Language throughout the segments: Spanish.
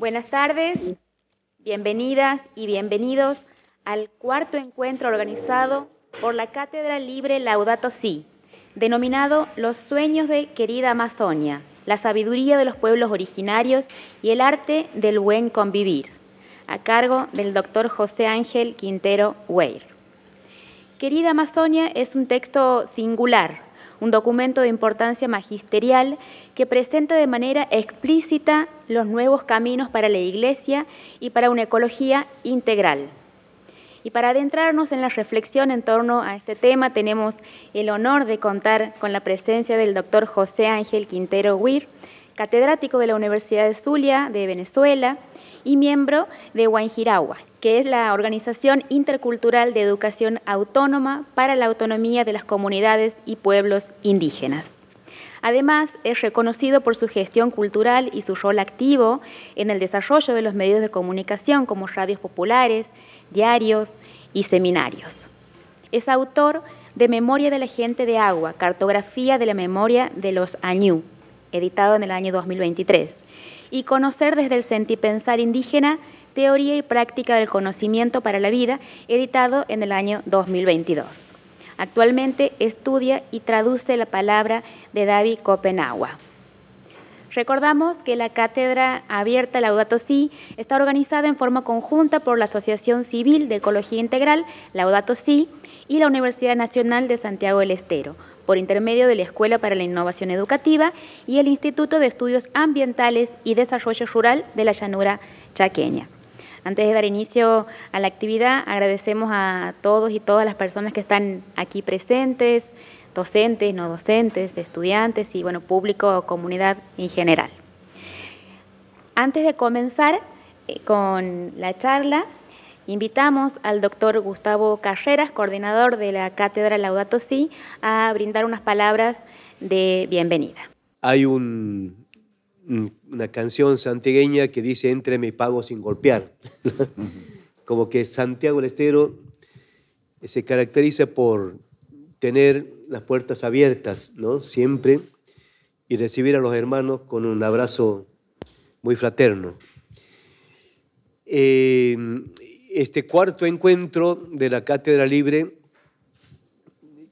Buenas tardes, bienvenidas y bienvenidos al cuarto encuentro organizado por la Cátedra Libre Laudato Si, denominado Los Sueños de Querida Amazonia, la sabiduría de los pueblos originarios y el arte del buen convivir, a cargo del doctor José Ángel Quintero Weir. Querida Amazonia es un texto singular, un documento de importancia magisterial que presenta de manera explícita los nuevos caminos para la Iglesia y para una ecología integral. Y para adentrarnos en la reflexión en torno a este tema, tenemos el honor de contar con la presencia del doctor José Ángel Quintero Huir, catedrático de la Universidad de Zulia de Venezuela y miembro de Guanjiragua, que es la Organización Intercultural de Educación Autónoma para la Autonomía de las Comunidades y Pueblos Indígenas. Además, es reconocido por su gestión cultural y su rol activo en el desarrollo de los medios de comunicación como radios populares, diarios y seminarios. Es autor de Memoria de la Gente de Agua, Cartografía de la Memoria de los Añú, editado en el año 2023, y Conocer desde el Sentipensar Indígena, Teoría y Práctica del Conocimiento para la Vida, editado en el año 2022. Actualmente estudia y traduce la palabra de David Copenagua. Recordamos que la cátedra abierta Laudato Si está organizada en forma conjunta por la Asociación Civil de Ecología Integral Laudato Si y la Universidad Nacional de Santiago del Estero, por intermedio de la Escuela para la Innovación Educativa y el Instituto de Estudios Ambientales y Desarrollo Rural de la Llanura Chaqueña. Antes de dar inicio a la actividad, agradecemos a todos y todas las personas que están aquí presentes, docentes, no docentes, estudiantes y bueno, público o comunidad en general. Antes de comenzar eh, con la charla, invitamos al doctor Gustavo Carreras, coordinador de la Cátedra Laudato Si, a brindar unas palabras de bienvenida. Hay un una canción santigueña que dice, entre mi pago sin golpear. Como que Santiago del Estero eh, se caracteriza por tener las puertas abiertas, ¿no? Siempre, y recibir a los hermanos con un abrazo muy fraterno. Em, este cuarto encuentro de la Cátedra Libre,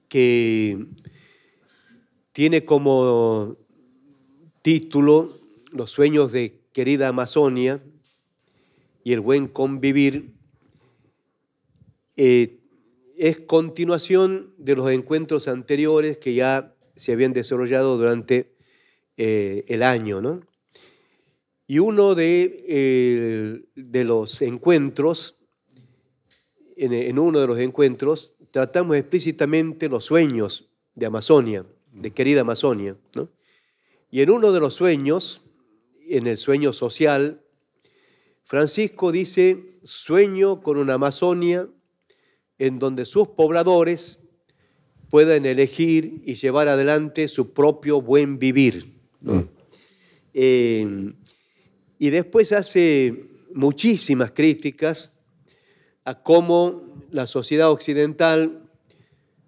que tiene como título los sueños de querida Amazonia y el buen convivir eh, es continuación de los encuentros anteriores que ya se habían desarrollado durante eh, el año. Y uno de, eh, de los encuentros, en, uno de los encuentros, tratamos explícitamente los sueños de Amazonia, de querida Amazonia. Y en uno de los sueños, en el sueño social, Francisco dice, sueño con una Amazonia en donde sus pobladores puedan elegir y llevar adelante su propio buen vivir. Mm. Eh, y después hace muchísimas críticas a cómo la sociedad occidental,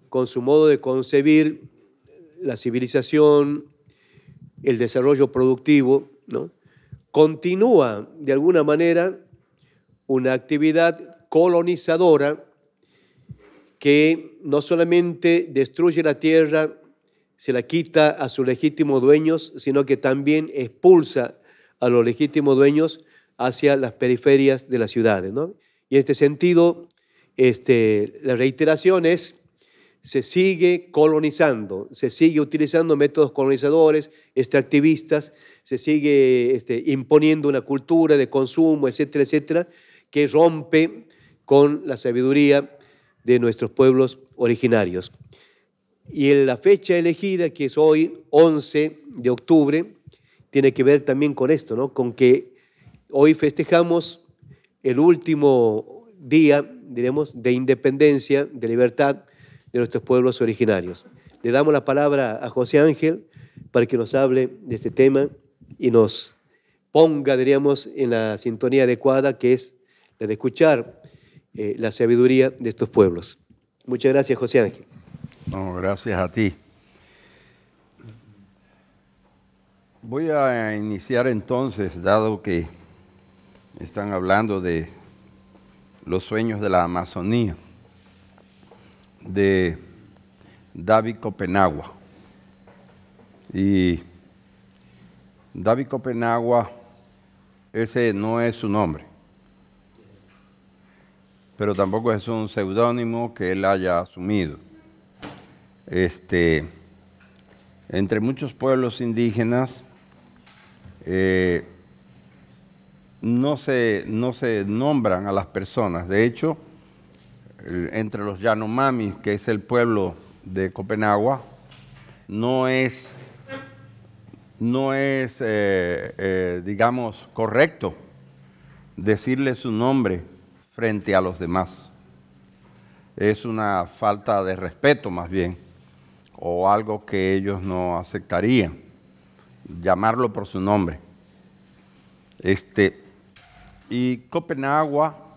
con su modo de concebir la civilización, el desarrollo productivo, continúa de alguna manera una actividad colonizadora que no solamente destruye la tierra, se la quita a sus legítimos dueños, sino que también expulsa a los legítimos dueños hacia las periferias de las ciudades. Y en este sentido, este, la reiteración es se sigue colonizando, se sigue utilizando métodos colonizadores, extractivistas, se sigue este, imponiendo una cultura de consumo, etcétera, etcétera, que rompe con la sabiduría de nuestros pueblos originarios. Y la fecha elegida, que es hoy, 11 de octubre, tiene que ver también con esto, ¿no? con que hoy festejamos el último día, diremos, de independencia, de libertad de nuestros pueblos originarios. Le damos la palabra a José Ángel para que nos hable de este tema y nos ponga, diríamos, en la sintonía adecuada que es la de escuchar eh, la sabiduría de estos pueblos. Muchas gracias, José Ángel. gracias a ti. Voy a iniciar entonces, dado que están hablando de los sueños de la Amazonía de David Copenagua. Y David Copenagua, ese no es su nombre, pero tampoco es un seudónimo que él haya asumido. Este, entre muchos pueblos indígenas, eh, no se, no se nombran a las personas. De hecho, eh, entre los Yanomamis, que es el pueblo de Copenhague, no es, no es eh, eh, digamos, correcto decirle su nombre frente a los demás. Es una falta de respeto más bien, o algo que ellos no aceptarían, llamarlo por su nombre. Este, y Copenagua,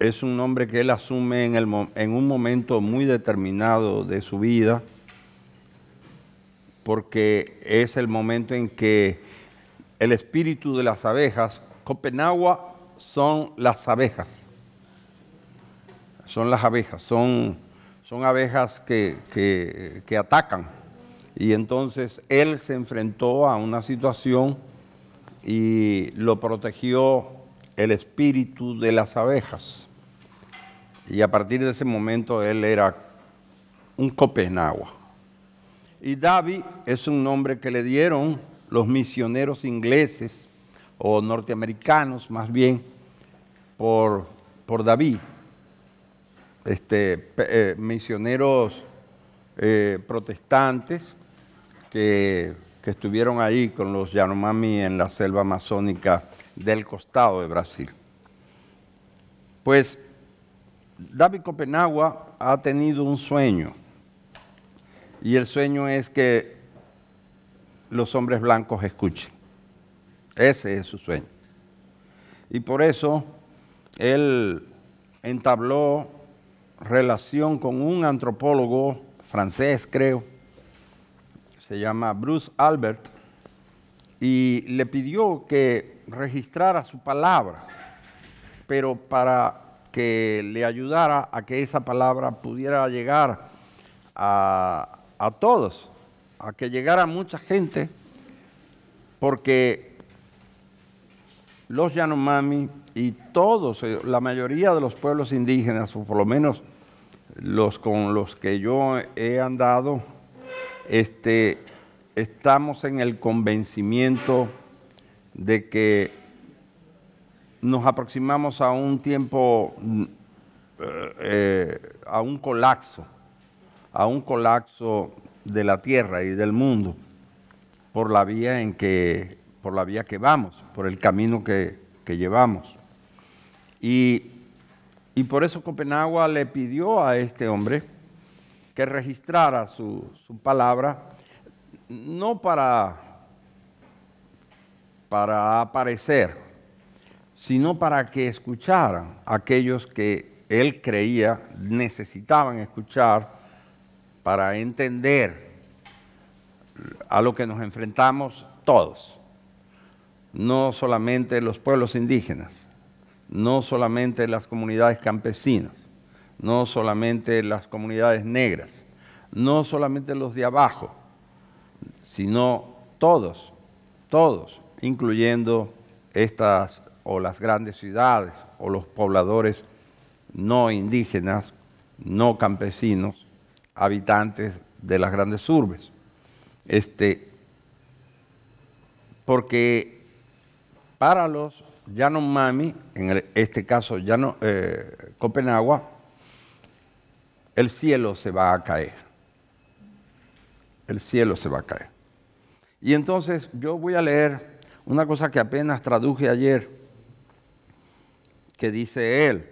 es un nombre que él asume en, un momento muy determinado de su vida, porque es el momento en que el espíritu de las abejas, Copenhague, son las abejas, son las abejas, son, abejas que atacan. Y entonces él se enfrentó a una situación y lo protegió el espíritu de las abejas. Y a partir de ese momento él era un Copenagua. Y David es un nombre que le dieron los misioneros ingleses o norteamericanos más bien por, por David. Este, eh, misioneros eh, protestantes que, que, estuvieron ahí con los Yanomami en la selva amazónica del costado de Brasil. Pues David Copenagua ha tenido un sueño. Y el sueño es que los hombres blancos escuchen. Ese es su sueño. Y por eso él entabló relación con un antropólogo francés, creo, se llama Bruce Albert, y le pidió que registrara su palabra, pero para que le ayudara a que esa palabra pudiera llegar a, a todos, a que llegara mucha gente, porque los Yanomami y todos, eh, la mayoría de los pueblos indígenas, o por lo menos los con los que yo he andado, este, estamos en el convencimiento de que nos aproximamos a un tiempo, mm, eh, eh, a un colapso, a un colapso de la tierra y del mundo por la vía en que, por la vía que vamos, por el camino que, llevamos. Y, por eso Copenhague le pidió a este hombre que registrara su, palabra, no para, para aparecer, sino para que escucharan aquellos que él creía necesitaban escuchar para entender a lo que nos enfrentamos todos, no solamente los pueblos indígenas, no solamente las comunidades campesinas, no solamente las comunidades negras, no solamente los de abajo, sino todos, todos, incluyendo estas o las grandes ciudades o los pobladores no indígenas, no campesinos, habitantes de las grandes urbes. Este, porque para los Yanomami, en este caso ya eh, Copenhague el cielo se va a caer. El cielo se va a caer. Y entonces yo voy a leer una cosa que apenas traduje ayer que dice él.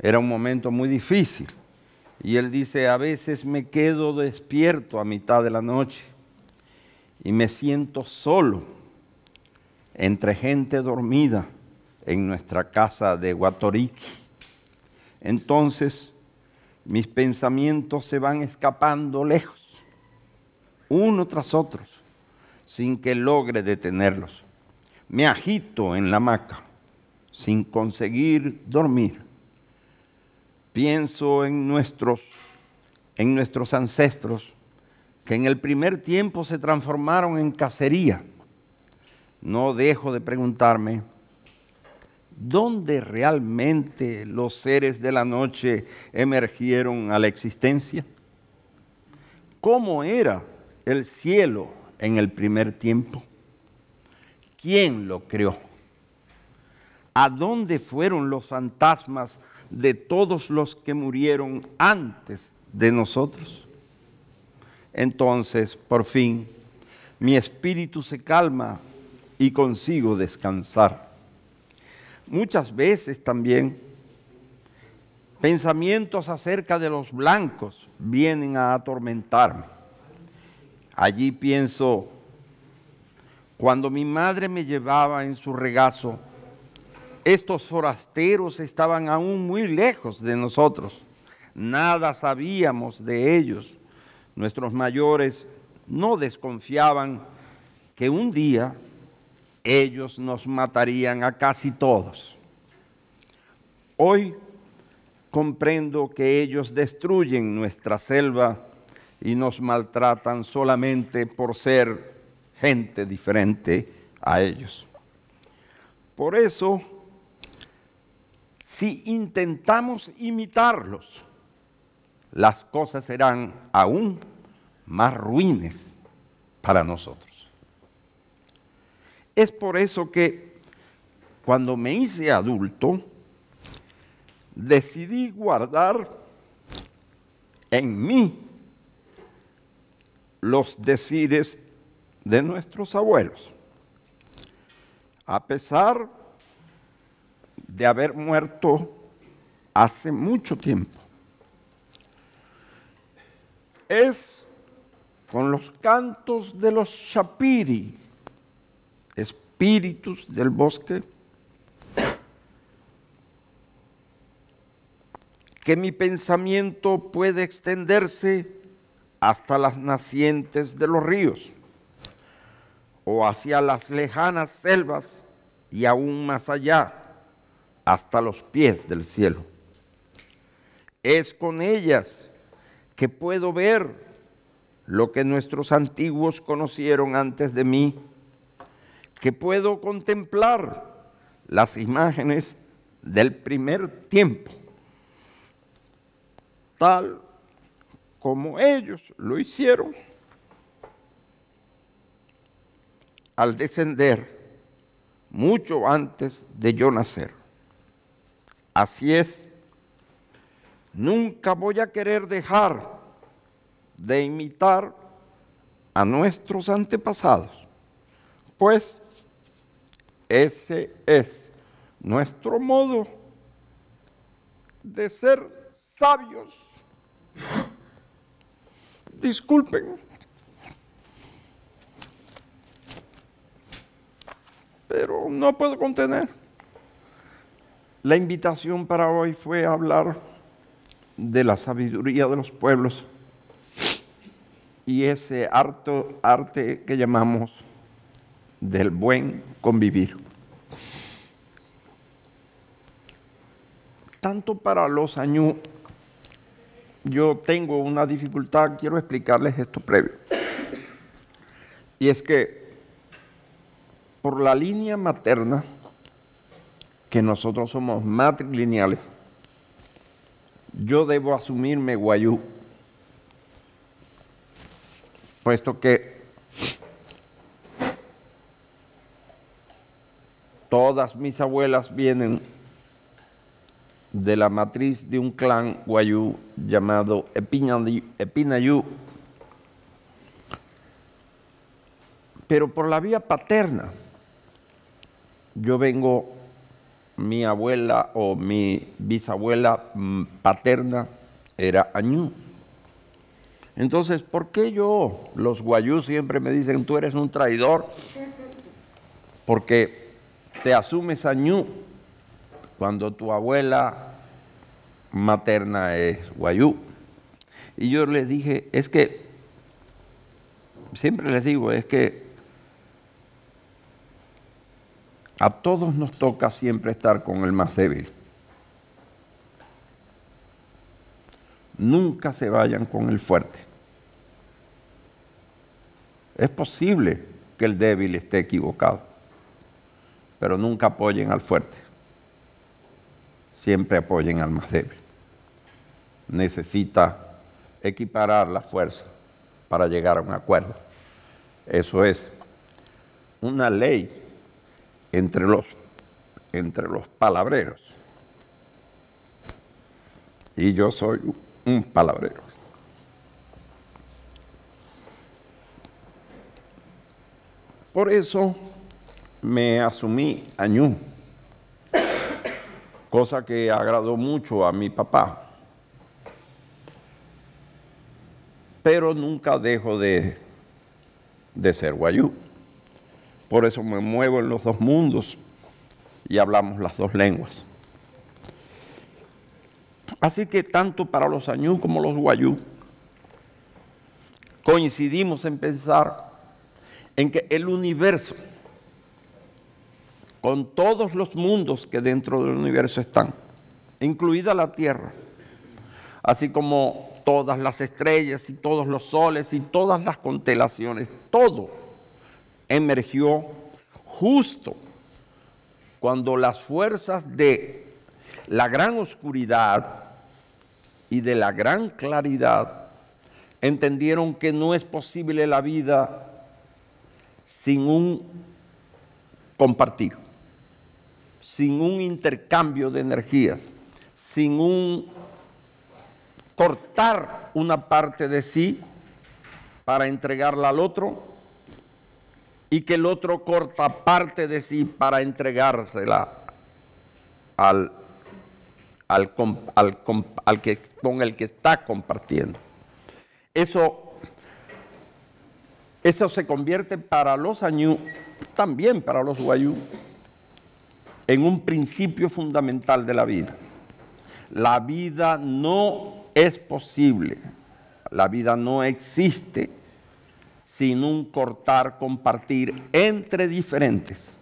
Era un momento muy difícil. Y él dice, a veces me quedo despierto a mitad de la noche y me siento solo entre gente dormida en nuestra casa de Guatoriqui. Entonces mis pensamientos se van escapando lejos, uno tras otro, sin que logre detenerlos. Me agito en la hamaca sin conseguir dormir, pienso en nuestros, en nuestros ancestros que en el primer tiempo se transformaron en cacería. No dejo de preguntarme, ¿dónde realmente los seres de la noche emergieron a la existencia? ¿Cómo era el cielo en el primer tiempo? ¿Quién lo creó? ¿A dónde fueron los fantasmas de todos los que murieron antes de nosotros? Entonces, por fin, mi espíritu se calma y consigo descansar. Muchas veces también pensamientos acerca de los blancos vienen a atormentarme. Allí pienso, cuando mi madre me llevaba en su regazo, estos forasteros estaban aún muy lejos de nosotros. Nada sabíamos de ellos. Nuestros mayores no desconfiaban que un día ellos nos matarían a casi todos. Hoy comprendo que ellos destruyen nuestra selva y nos maltratan solamente por ser gente diferente a ellos. Por eso, si intentamos imitarlos, las cosas serán aún más ruines para nosotros. Es por eso que cuando me hice adulto, decidí guardar en mí los decires de nuestros abuelos, a pesar de de haber muerto hace mucho tiempo. Es con los cantos de los Shapiri, espíritus del bosque, que mi pensamiento puede extenderse hasta las nacientes de los ríos o hacia las lejanas selvas y aún más allá hasta los pies del cielo. Es con ellas que puedo ver lo que nuestros antiguos conocieron antes de mí, que puedo contemplar las imágenes del primer tiempo, tal como ellos lo hicieron. al descender mucho antes de yo nacer. Así es, nunca voy a querer dejar de imitar a nuestros antepasados, pues ese es nuestro modo de ser sabios. Disculpen. Pero no puedo contener. La invitación para hoy fue hablar de la sabiduría de los pueblos y ese harto arte que llamamos del buen convivir. Tanto para los añú, yo tengo una dificultad, quiero explicarles esto previo. Y es que por la línea materna, que nosotros somos matrilineales, yo debo asumirme guayú, puesto que todas mis abuelas vienen de la matriz de un clan guayú llamado Epinayú, pero por la vía paterna yo vengo mi abuela o mi bisabuela mm, paterna era Añú. Entonces, ¿por qué yo? Los guayú siempre me dicen, tú eres un traidor, porque te asumes Añú cuando tu abuela materna es guayú. Y yo les dije, es que, siempre les digo, es que A todos nos toca siempre estar con el más débil. Nunca se vayan con el fuerte. Es posible que el débil esté equivocado, pero nunca apoyen al fuerte. Siempre apoyen al más débil. Necesita equiparar la fuerza para llegar a un acuerdo. Eso es una ley entre los, entre los palabreros. Y yo soy un palabrero. Por eso me asumí añú, cosa que agradó mucho a mi papá. Pero nunca dejo de, de ser guayú. Por eso me muevo en los dos mundos y hablamos las dos lenguas. Así que tanto para los añú como los guayú coincidimos en pensar en que el universo, con todos los mundos que dentro del universo están, incluida la Tierra, así como todas las estrellas y todos los soles y todas las constelaciones, todo emergió justo cuando las fuerzas de la gran oscuridad y de la gran claridad entendieron que no es posible la vida sin un compartir, sin un intercambio de energías, sin un cortar una parte de sí para entregarla al otro y que el otro corta parte de sí para entregársela al, que, con el que está compartiendo. Eso, eso se convierte para los añú, también para los guayú, en un principio fundamental de la vida. La vida no es posible, la vida no existe sin un cortar, compartir entre diferentes.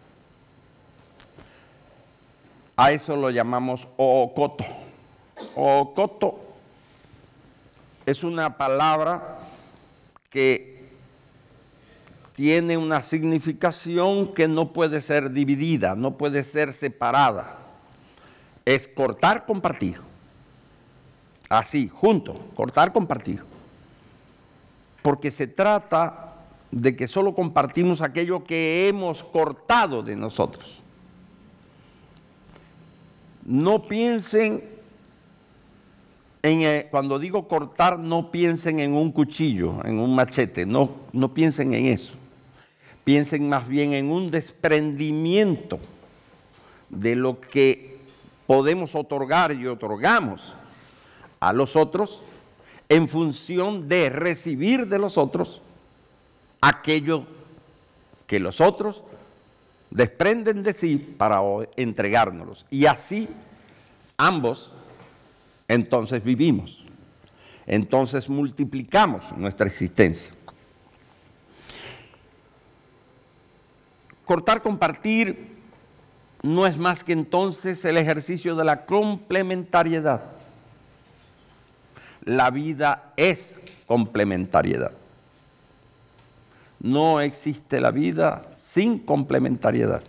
A eso lo llamamos o Oocoto es una palabra que tiene una significación que no puede ser dividida, no puede ser separada. Es cortar, compartir. Así, junto, cortar, compartir. Porque se trata de que solo compartimos aquello que hemos cortado de nosotros. No piensen en, eh, cuando digo cortar, no piensen en un cuchillo, en un machete, no, no piensen en eso. Piensen más bien en un desprendimiento de lo que podemos otorgar y otorgamos a los otros en función de recibir de los otros aquello que los otros desprenden de sí para entregárnoslos. Y así ambos entonces vivimos, entonces multiplicamos nuestra existencia. Cortar, compartir no es más que entonces el ejercicio de la complementariedad. La vida es complementariedad. No existe la vida sin complementariedad.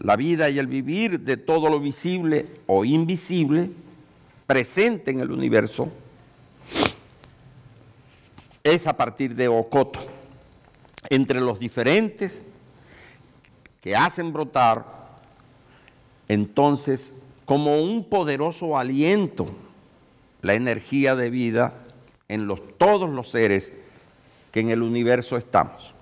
La vida y el vivir de todo lo visible o invisible presente en el universo es a partir de Okoto. entre los diferentes que hacen brotar entonces como un poderoso aliento la energía de vida en los, todos los seres que en el universo estamos.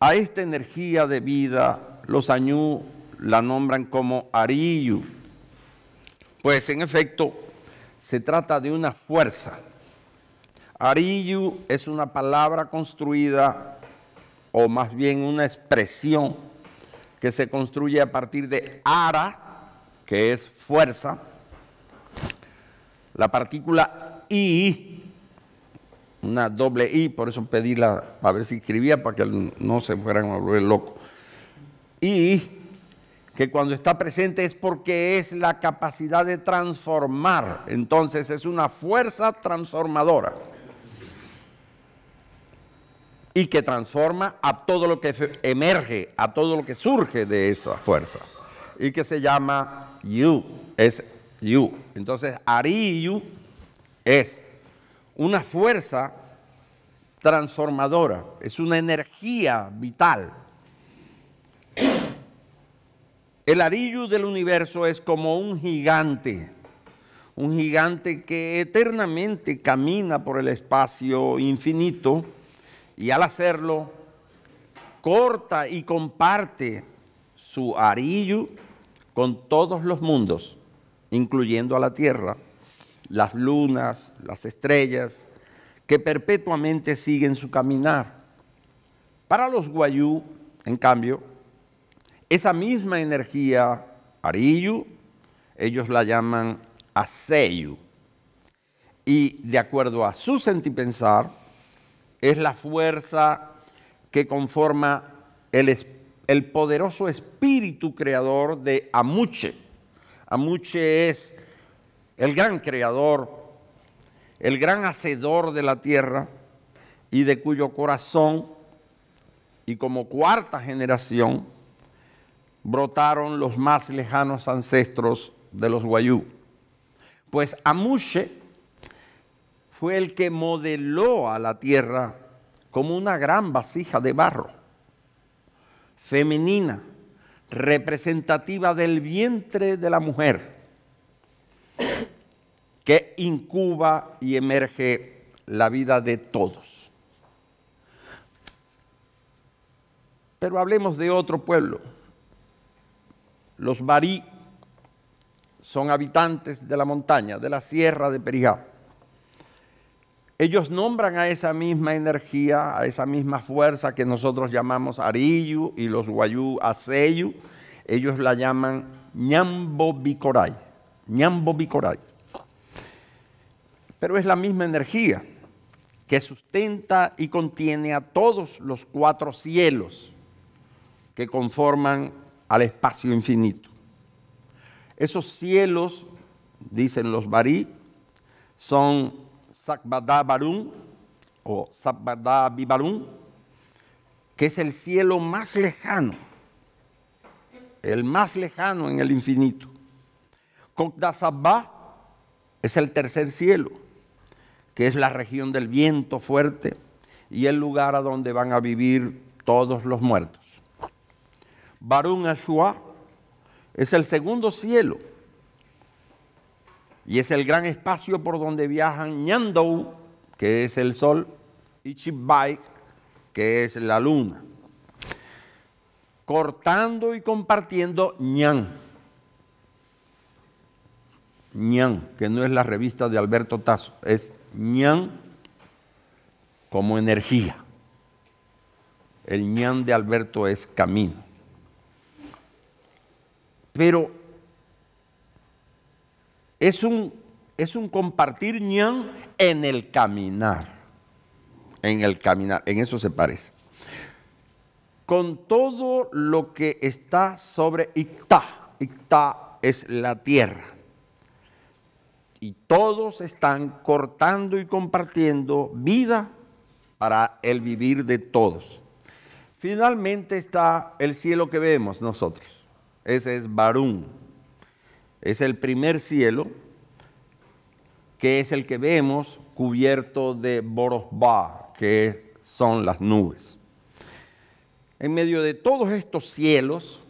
A esta energía de vida, los añú la nombran como Ariyu, pues en efecto se trata de una fuerza. Ariyu es una palabra construida o más bien una expresión que se construye a partir de ara, que es fuerza, la partícula i, una doble I, por eso pedí la, a ver si escribía para que no se fueran a volver locos. Y que cuando está presente es porque es la capacidad de transformar, entonces es una fuerza transformadora y que transforma a todo lo que emerge, a todo lo que surge de esa fuerza y que se llama you, es you. Entonces, Ari-You es una fuerza transformadora, es una energía vital. El arillo del universo es como un gigante, un gigante que eternamente camina por el espacio infinito y al hacerlo corta y comparte su arillo con todos los mundos, incluyendo a la Tierra las lunas, las estrellas, que perpetuamente siguen su caminar. Para los guayú, en cambio, esa misma energía ariyu, ellos la llaman aseyu, y de acuerdo a su sentipensar, es la fuerza que conforma el, el poderoso espíritu creador de Amuche. Amuche es el gran creador, el gran hacedor de la tierra y de cuyo corazón y como cuarta generación brotaron los más lejanos ancestros de los guayú. Pues Amushe fue el que modeló a la tierra como una gran vasija de barro, femenina, representativa del vientre de la mujer que incuba y emerge la vida de todos. Pero hablemos de otro pueblo. Los barí son habitantes de la montaña, de la sierra de Perijá. Ellos nombran a esa misma energía, a esa misma fuerza que nosotros llamamos Ariyu y los Guayú Aseyu. Ellos la llaman Ñambo Bicoray. Ñambo Bicoray pero es la misma energía que sustenta y contiene a todos los cuatro cielos que conforman al espacio infinito. Esos cielos, dicen los barí, son Sakbada Barun o Sakbada Bibarun, que es el cielo más lejano, el más lejano en el infinito. Kokdasabá es el tercer cielo que es la región del viento fuerte y el lugar a donde van a vivir todos los muertos. Barun Ashua es el segundo cielo y es el gran espacio por donde viajan Ñandou, que es el sol, y Chibai, que es la luna. Cortando y compartiendo Ñan. Ñan, que no es la revista de Alberto Tasso, es ñan como energía. El ñan de Alberto es camino. Pero es un, es un compartir ñan en el caminar. En el caminar, en eso se parece. Con todo lo que está sobre Ictá. Ictá es la tierra y todos están cortando y compartiendo vida para el vivir de todos. Finalmente está el cielo que vemos nosotros. Ese es Barún. Es el primer cielo que es el que vemos cubierto de borosba, que son las nubes. En medio de todos estos cielos,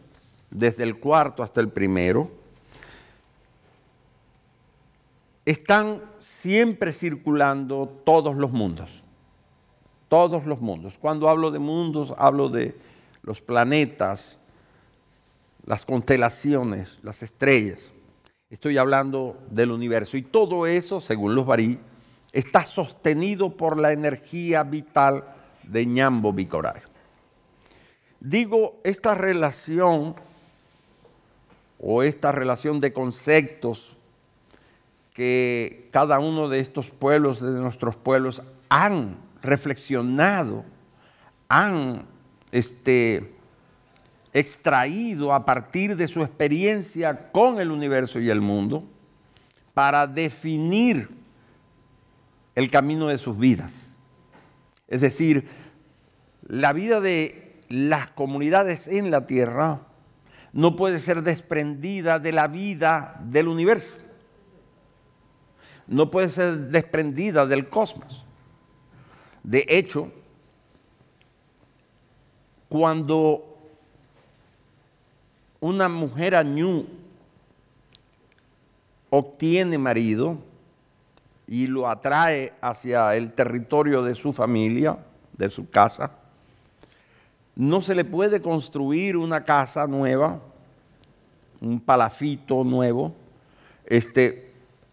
desde el cuarto hasta el primero, están siempre circulando todos los mundos. Todos los mundos. Cuando hablo de mundos, hablo de los planetas, las constelaciones, las estrellas. Estoy hablando del universo. Y todo eso, según los barí, está sostenido por la energía vital de Ñambo Bicorá. Digo, esta relación o esta relación de conceptos que cada uno de estos pueblos, de nuestros pueblos, han reflexionado, han este, extraído a partir de su experiencia con el universo y el mundo para definir el camino de sus vidas. Es decir, la vida de las comunidades en la tierra no puede ser desprendida de la vida del universo no puede ser desprendida del cosmos. De hecho, cuando una mujer añú obtiene marido y lo atrae hacia el territorio de su familia, de su casa, no se le puede construir una casa nueva, un palafito nuevo, este,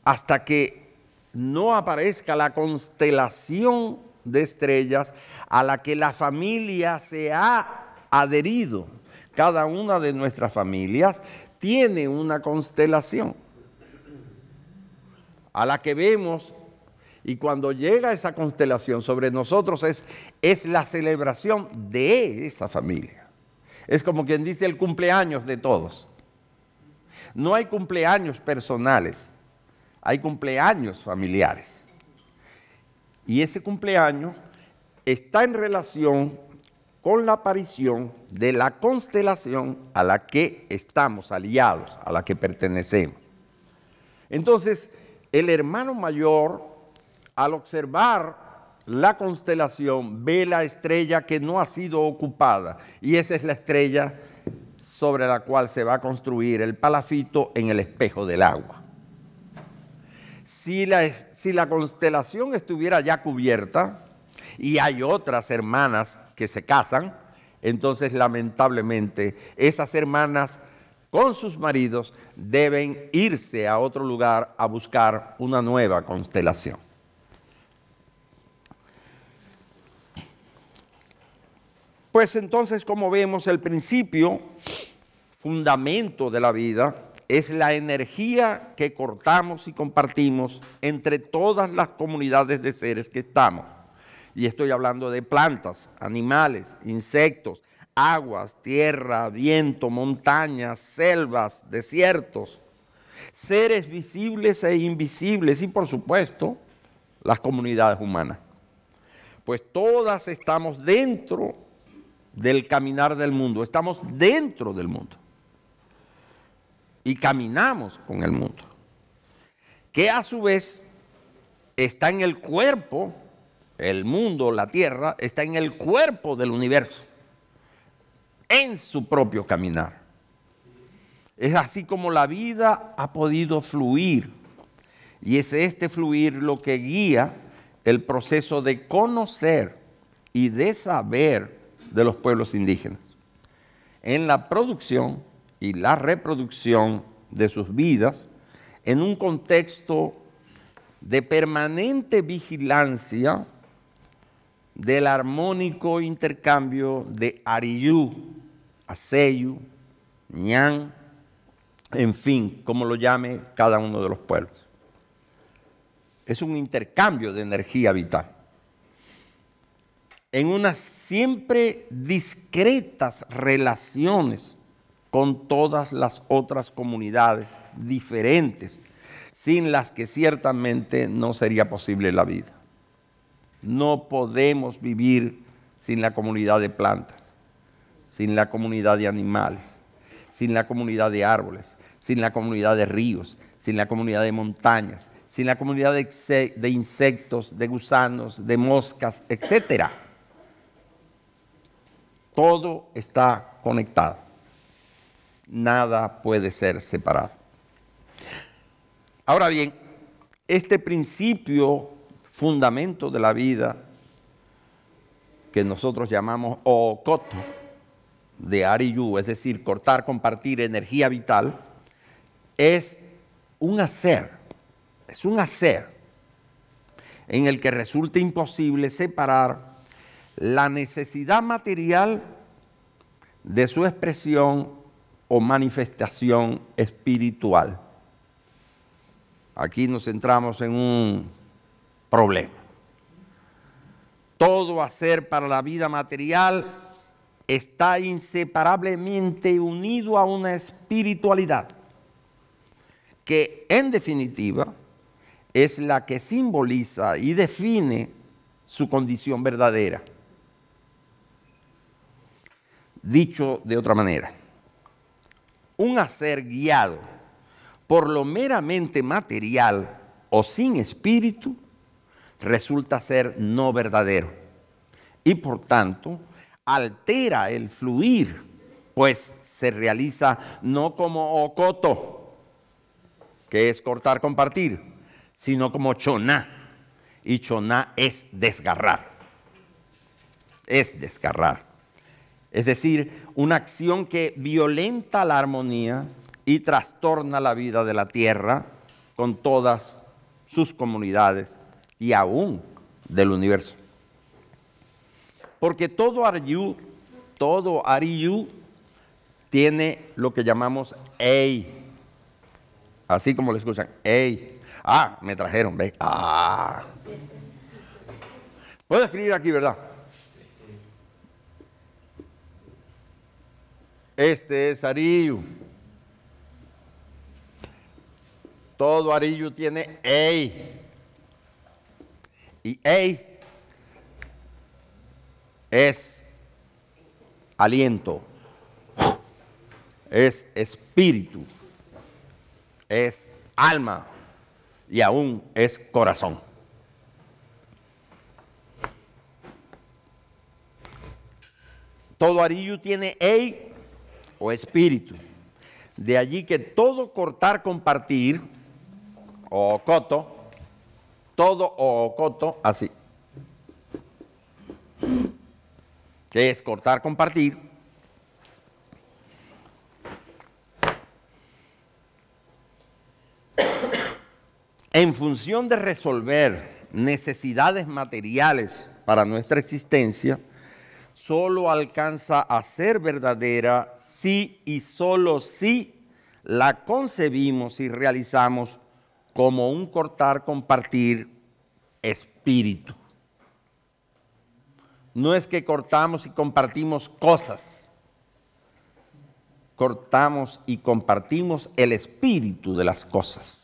hasta que no aparezca la constelación de estrellas a la que la familia se ha adherido. Cada una de nuestras familias tiene una constelación a la que vemos y cuando llega esa constelación sobre nosotros es, es la celebración de esa familia. Es como quien dice el cumpleaños de todos. No hay cumpleaños personales hay cumpleaños familiares. Y ese cumpleaños está en relación con la aparición de la constelación a la que estamos aliados, a la que pertenecemos. Entonces, el hermano mayor, al observar la constelación, ve la estrella que no ha sido ocupada, y esa es la estrella sobre la cual se va a construir el palafito en el espejo del agua si la, si la constelación estuviera ya cubierta, y hay otras hermanas que se casan, entonces lamentablemente esas hermanas con sus maridos deben irse a otro lugar a buscar una nueva constelación. Pues entonces, como vemos, el principio, fundamento de la vida, es la energía que cortamos y compartimos entre todas las comunidades de seres que estamos. Y estoy hablando de plantas, animales, insectos, aguas, tierra, viento, montañas, selvas, desiertos, seres visibles e invisibles y por supuesto las comunidades humanas. Pues todas estamos dentro del caminar del mundo, estamos dentro del mundo y caminamos con el mundo. Que a su vez está en el cuerpo, el mundo, la tierra, está en el cuerpo del universo, en su propio caminar. Es así como la vida ha podido fluir y es este fluir lo que guía el proceso de conocer y de saber de los pueblos indígenas en la producción y la reproducción de sus vidas en un contexto de permanente vigilancia del armónico intercambio de Ariyu, Aseyu, Ñan, en fin, como lo llame cada uno de los pueblos. Es un intercambio de energía vital. En unas siempre discretas relaciones con todas las otras comunidades diferentes, sin las que ciertamente no sería posible la vida. No podemos vivir sin la comunidad de plantas, sin la comunidad de animales, sin la comunidad de árboles, sin la comunidad de ríos, sin la comunidad de montañas, sin la comunidad de, insectos, de gusanos, de moscas, etc. Todo está conectado nada puede ser separado. Ahora bien, este principio, fundamento de la vida, que nosotros llamamos o Okoto, de Ariyu, es decir, cortar, compartir energía vital, es un hacer, es un hacer en el que resulta imposible separar la necesidad material de su expresión o manifestación espiritual. Aquí nos centramos en un problema. Todo hacer para la vida material está inseparablemente unido a una espiritualidad que en definitiva es la que simboliza y define su condición verdadera. Dicho de otra manera, un hacer guiado por lo meramente material o sin espíritu resulta ser no verdadero y por tanto altera el fluir, pues se realiza no como okoto, que es cortar, compartir, sino como choná, y choná es desgarrar, es desgarrar. Es decir, una acción que violenta la armonía y trastorna la vida de la tierra con todas sus comunidades y aún del universo. Porque todo aryu, todo Aryu tiene lo que llamamos Ei. Así como lo escuchan, Ei. Ah, me trajeron, ve. Ah. Puedo escribir aquí, ¿verdad? Este es Arillo. Todo Arillo tiene EI. Y EI es aliento, es espíritu, es alma y aún es corazón. Todo Arillo tiene EI o espíritu. De allí que todo cortar, compartir, o coto, todo o coto, así. Que es cortar, compartir. En función de resolver necesidades materiales para nuestra existencia, solo alcanza a ser verdadera si y solo si la concebimos y realizamos como un cortar, compartir espíritu. No es que cortamos y compartimos cosas, cortamos y compartimos el espíritu de las cosas.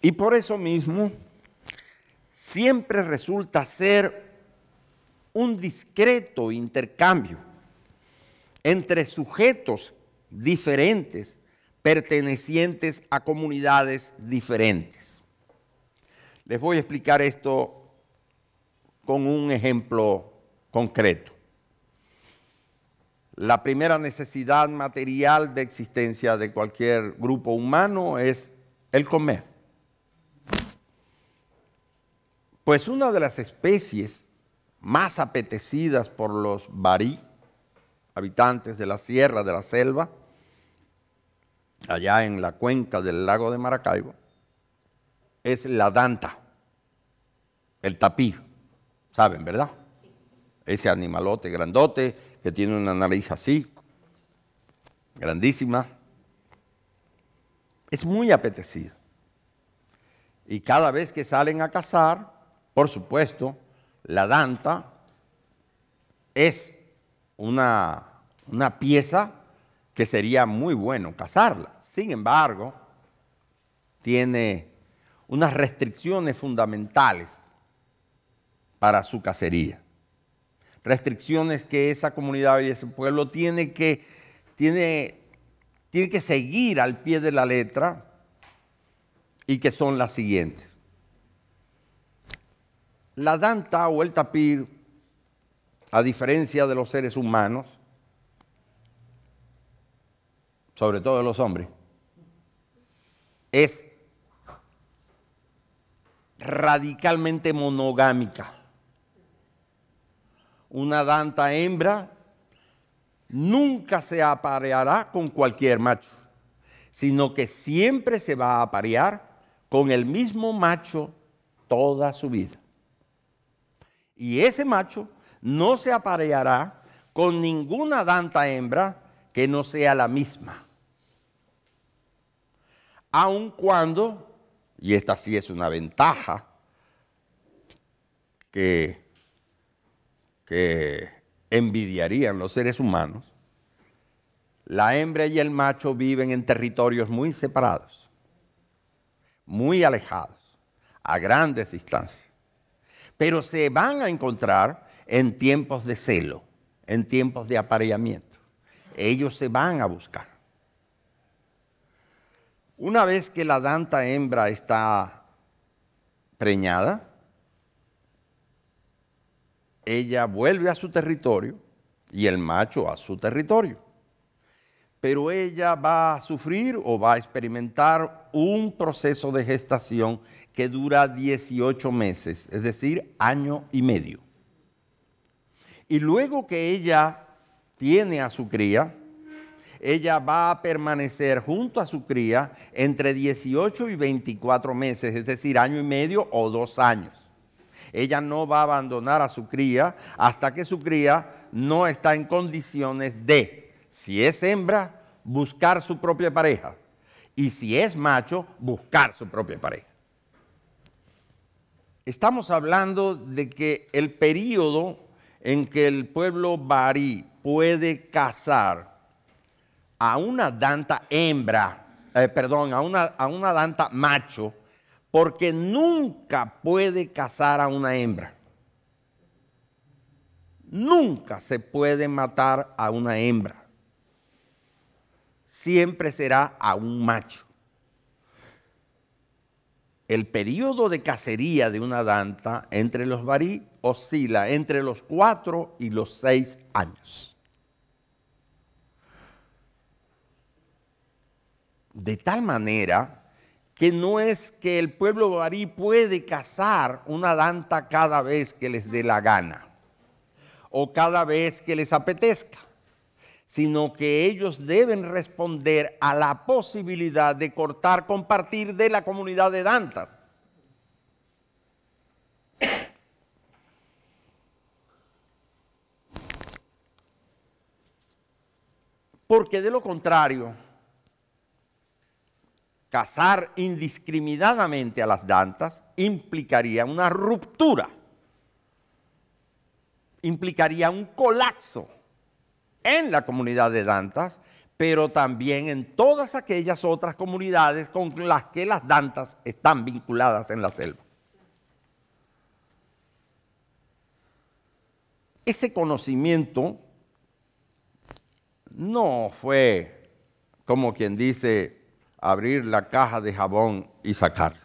Y por eso mismo siempre resulta ser un discreto intercambio entre sujetos diferentes pertenecientes a comunidades diferentes. Les voy a explicar esto con un ejemplo concreto. La primera necesidad material de existencia de cualquier grupo humano es el comer. Pues una de las especies más apetecidas por los barí, habitantes de la sierra, de la selva, allá en la cuenca del lago de Maracaibo, es la danta, el tapir. ¿Saben, verdad? Ese animalote grandote que tiene una nariz así, grandísima. Es muy apetecido. Y cada vez que salen a cazar, por supuesto, la danta es una, una pieza que sería muy bueno cazarla, Sin embargo, tiene unas restricciones fundamentales para su cacería. Restricciones que esa comunidad y ese pueblo tiene que, tiene, tiene que seguir al pie de la letra y que son las siguientes. La danta o el tapir, a diferencia de los seres humanos, sobre todo de los hombres, es radicalmente monogámica. Una danta hembra nunca se apareará con cualquier macho, sino que siempre se va a aparear con el mismo macho toda su vida. Y ese macho no se apareará con ninguna danta hembra que no sea la misma. Aun cuando, y esta sí es una ventaja que, que envidiarían los seres humanos, la hembra y el macho viven en territorios muy separados, muy alejados, a grandes distancias pero se van a encontrar en tiempos de celo, en tiempos de apareamiento. Ellos se van a buscar. Una vez que la danta hembra está preñada, ella vuelve a su territorio y el macho a su territorio. Pero ella va a sufrir o va a experimentar un proceso de gestación que dura 18 meses, es decir, año y medio. Y luego que ella tiene a su cría, ella va a permanecer junto a su cría entre 18 y 24 meses, es decir, año y medio o dos años. Ella no va a abandonar a su cría hasta que su cría no está en condiciones de, si es hembra, buscar su propia pareja y si es macho, buscar su propia pareja. Estamos hablando de que el periodo en que el pueblo barí puede cazar a una danta hembra, eh, perdón, a una, a una danta macho, porque nunca puede cazar a una hembra. Nunca se puede matar a una hembra. Siempre será a un macho el periodo de cacería de una danta entre los barí oscila entre los cuatro y los seis años. De tal manera que no es que el pueblo barí puede cazar una danta cada vez que les dé la gana o cada vez que les apetezca sino que ellos deben responder a la posibilidad de cortar, compartir de la comunidad de Dantas. Porque de lo contrario, cazar indiscriminadamente a las dantas implicaría una ruptura, implicaría un colapso en la comunidad de Dantas, pero también en todas aquellas otras comunidades con las que las Dantas están vinculadas en la selva. Ese conocimiento no fue, como quien dice, abrir la caja de jabón y sacarlo.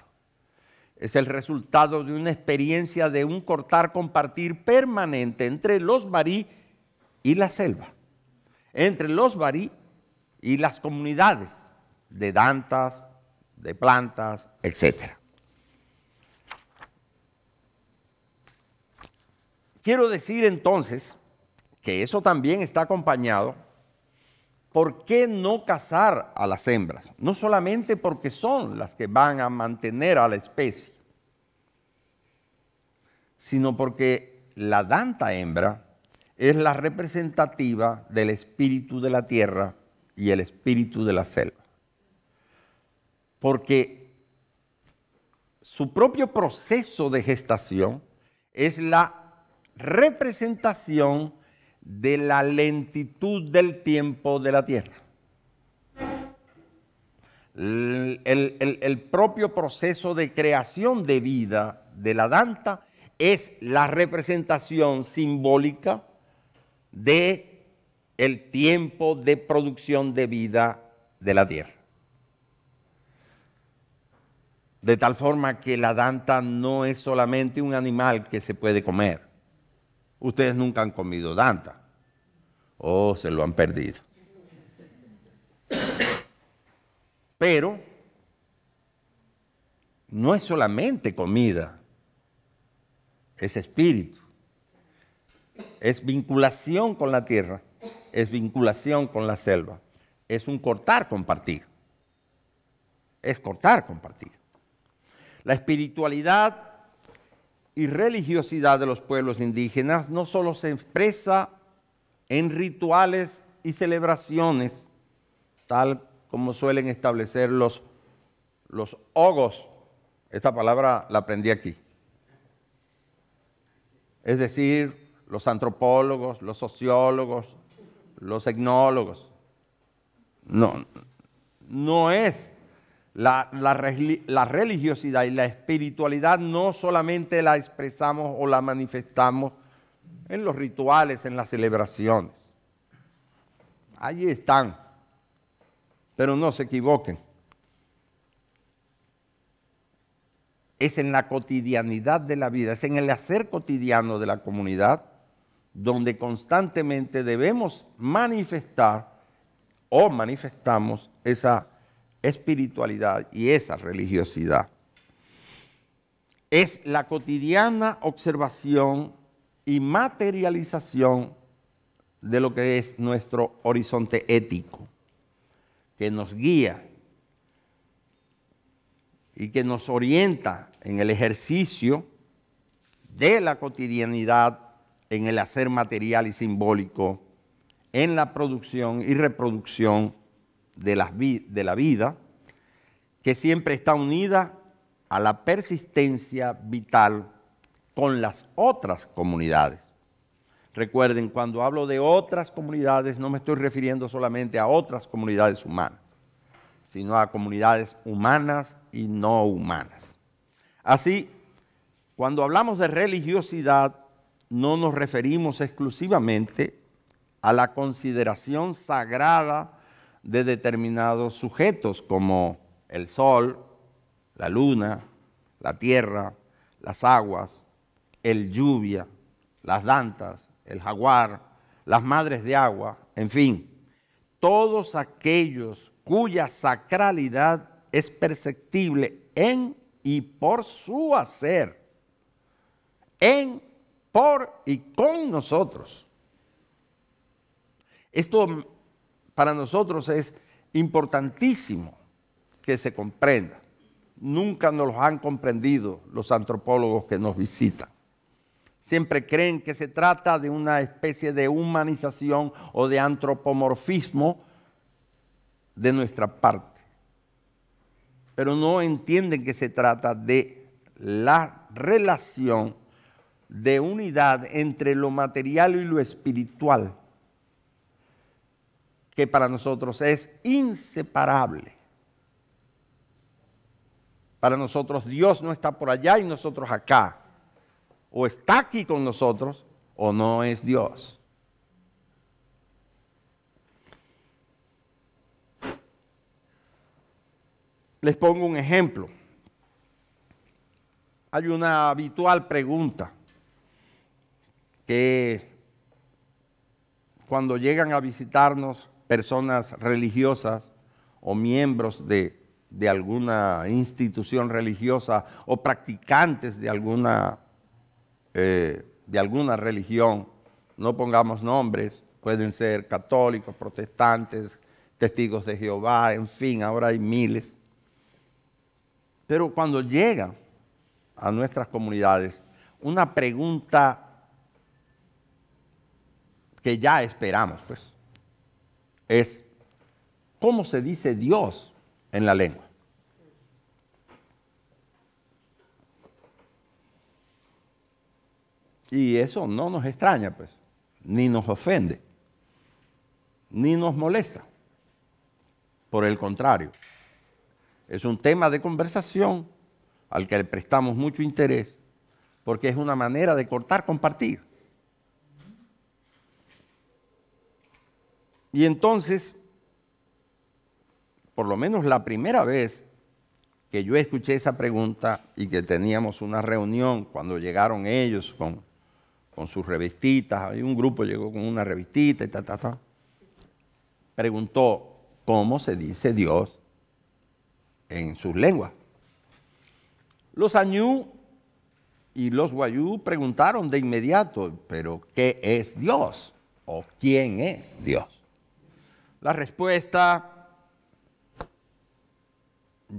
Es el resultado de una experiencia de un cortar, compartir permanente entre los marí y la selva entre los barí y las comunidades de dantas, de plantas, etc. Quiero decir entonces que eso también está acompañado ¿Por qué no cazar a las hembras? No solamente porque son las que van a mantener a la especie, sino porque la danta hembra es la representativa del espíritu de la tierra y el espíritu de la selva. Porque su propio proceso de gestación es la representación de la lentitud del tiempo de la tierra. El, propio proceso de creación de vida de la Danta es la representación simbólica de el tiempo de producción de vida de la tierra. De tal forma que la danta no es solamente un animal que se puede comer. Ustedes nunca han comido danta. O oh, se lo han perdido. Pero no es solamente comida, es espíritu es vinculación con la tierra, es vinculación con la selva, es un cortar, compartir. Es cortar, compartir. La espiritualidad y religiosidad de los pueblos indígenas no solo se expresa en rituales y celebraciones, tal como suelen establecer los, los ogos. Esta palabra la aprendí aquí. Es decir, los antropólogos, los sociólogos, los etnólogos. No, no es la, la, religiosidad y la espiritualidad no solamente la expresamos o la manifestamos en los rituales, en las celebraciones. Allí están, pero no se equivoquen. Es en la cotidianidad de la vida, es en el hacer cotidiano de la comunidad donde constantemente debemos manifestar o manifestamos esa espiritualidad y esa religiosidad. Es la cotidiana observación y materialización de lo que es nuestro horizonte ético, que nos guía y que nos orienta en el ejercicio de la cotidianidad en el hacer material y simbólico, en la producción y reproducción de, la vida, que siempre está unida a la persistencia vital con las otras comunidades. Recuerden, cuando hablo de otras comunidades, no me estoy refiriendo solamente a otras comunidades humanas, sino a comunidades humanas y no humanas. Así, cuando hablamos de religiosidad, no nos referimos exclusivamente a la consideración sagrada de determinados sujetos como el sol, la luna, la tierra, las aguas, el lluvia, las dantas, el jaguar, las madres de agua, en fin, todos aquellos cuya sacralidad es perceptible en y por su hacer, en por y con nosotros. Esto mm, para nosotros es importantísimo que se comprenda. Nunca nos lo han comprendido los antropólogos que nos visitan. Siempre creen que se trata de una especie de humanización o de antropomorfismo de nuestra parte. Pero no entienden que se trata de la relación de unidad entre lo material y lo espiritual, que para nosotros es inseparable. Para nosotros Dios no está por allá y nosotros acá. O está aquí con nosotros o no es Dios. Les pongo un ejemplo. Hay una habitual pregunta que cuando llegan a visitarnos personas religiosas o miembros de, alguna institución religiosa o practicantes de alguna, eh, de alguna religión, no pongamos nombres, pueden ser católicos, protestantes, testigos de Jehová, en fin, ahora hay miles. Pero cuando llegan a nuestras comunidades, una pregunta que ya esperamos, pues, es cómo se dice Dios en la lengua. Y eso no nos extraña, pues, ni nos ofende, ni nos molesta. Por el contrario, es un tema de conversación al que le prestamos mucho interés, porque es una manera de cortar, compartir. Y entonces, por lo menos la primera vez que yo escuché esa pregunta y que teníamos una reunión cuando llegaron ellos con, sus revistitas, un grupo llegó con una revistita y ta, preguntó, ¿cómo se dice Dios en sus lenguas? Los añú y los guayú preguntaron de inmediato, pero ¿qué es Dios? ¿O quién es Dios? La respuesta,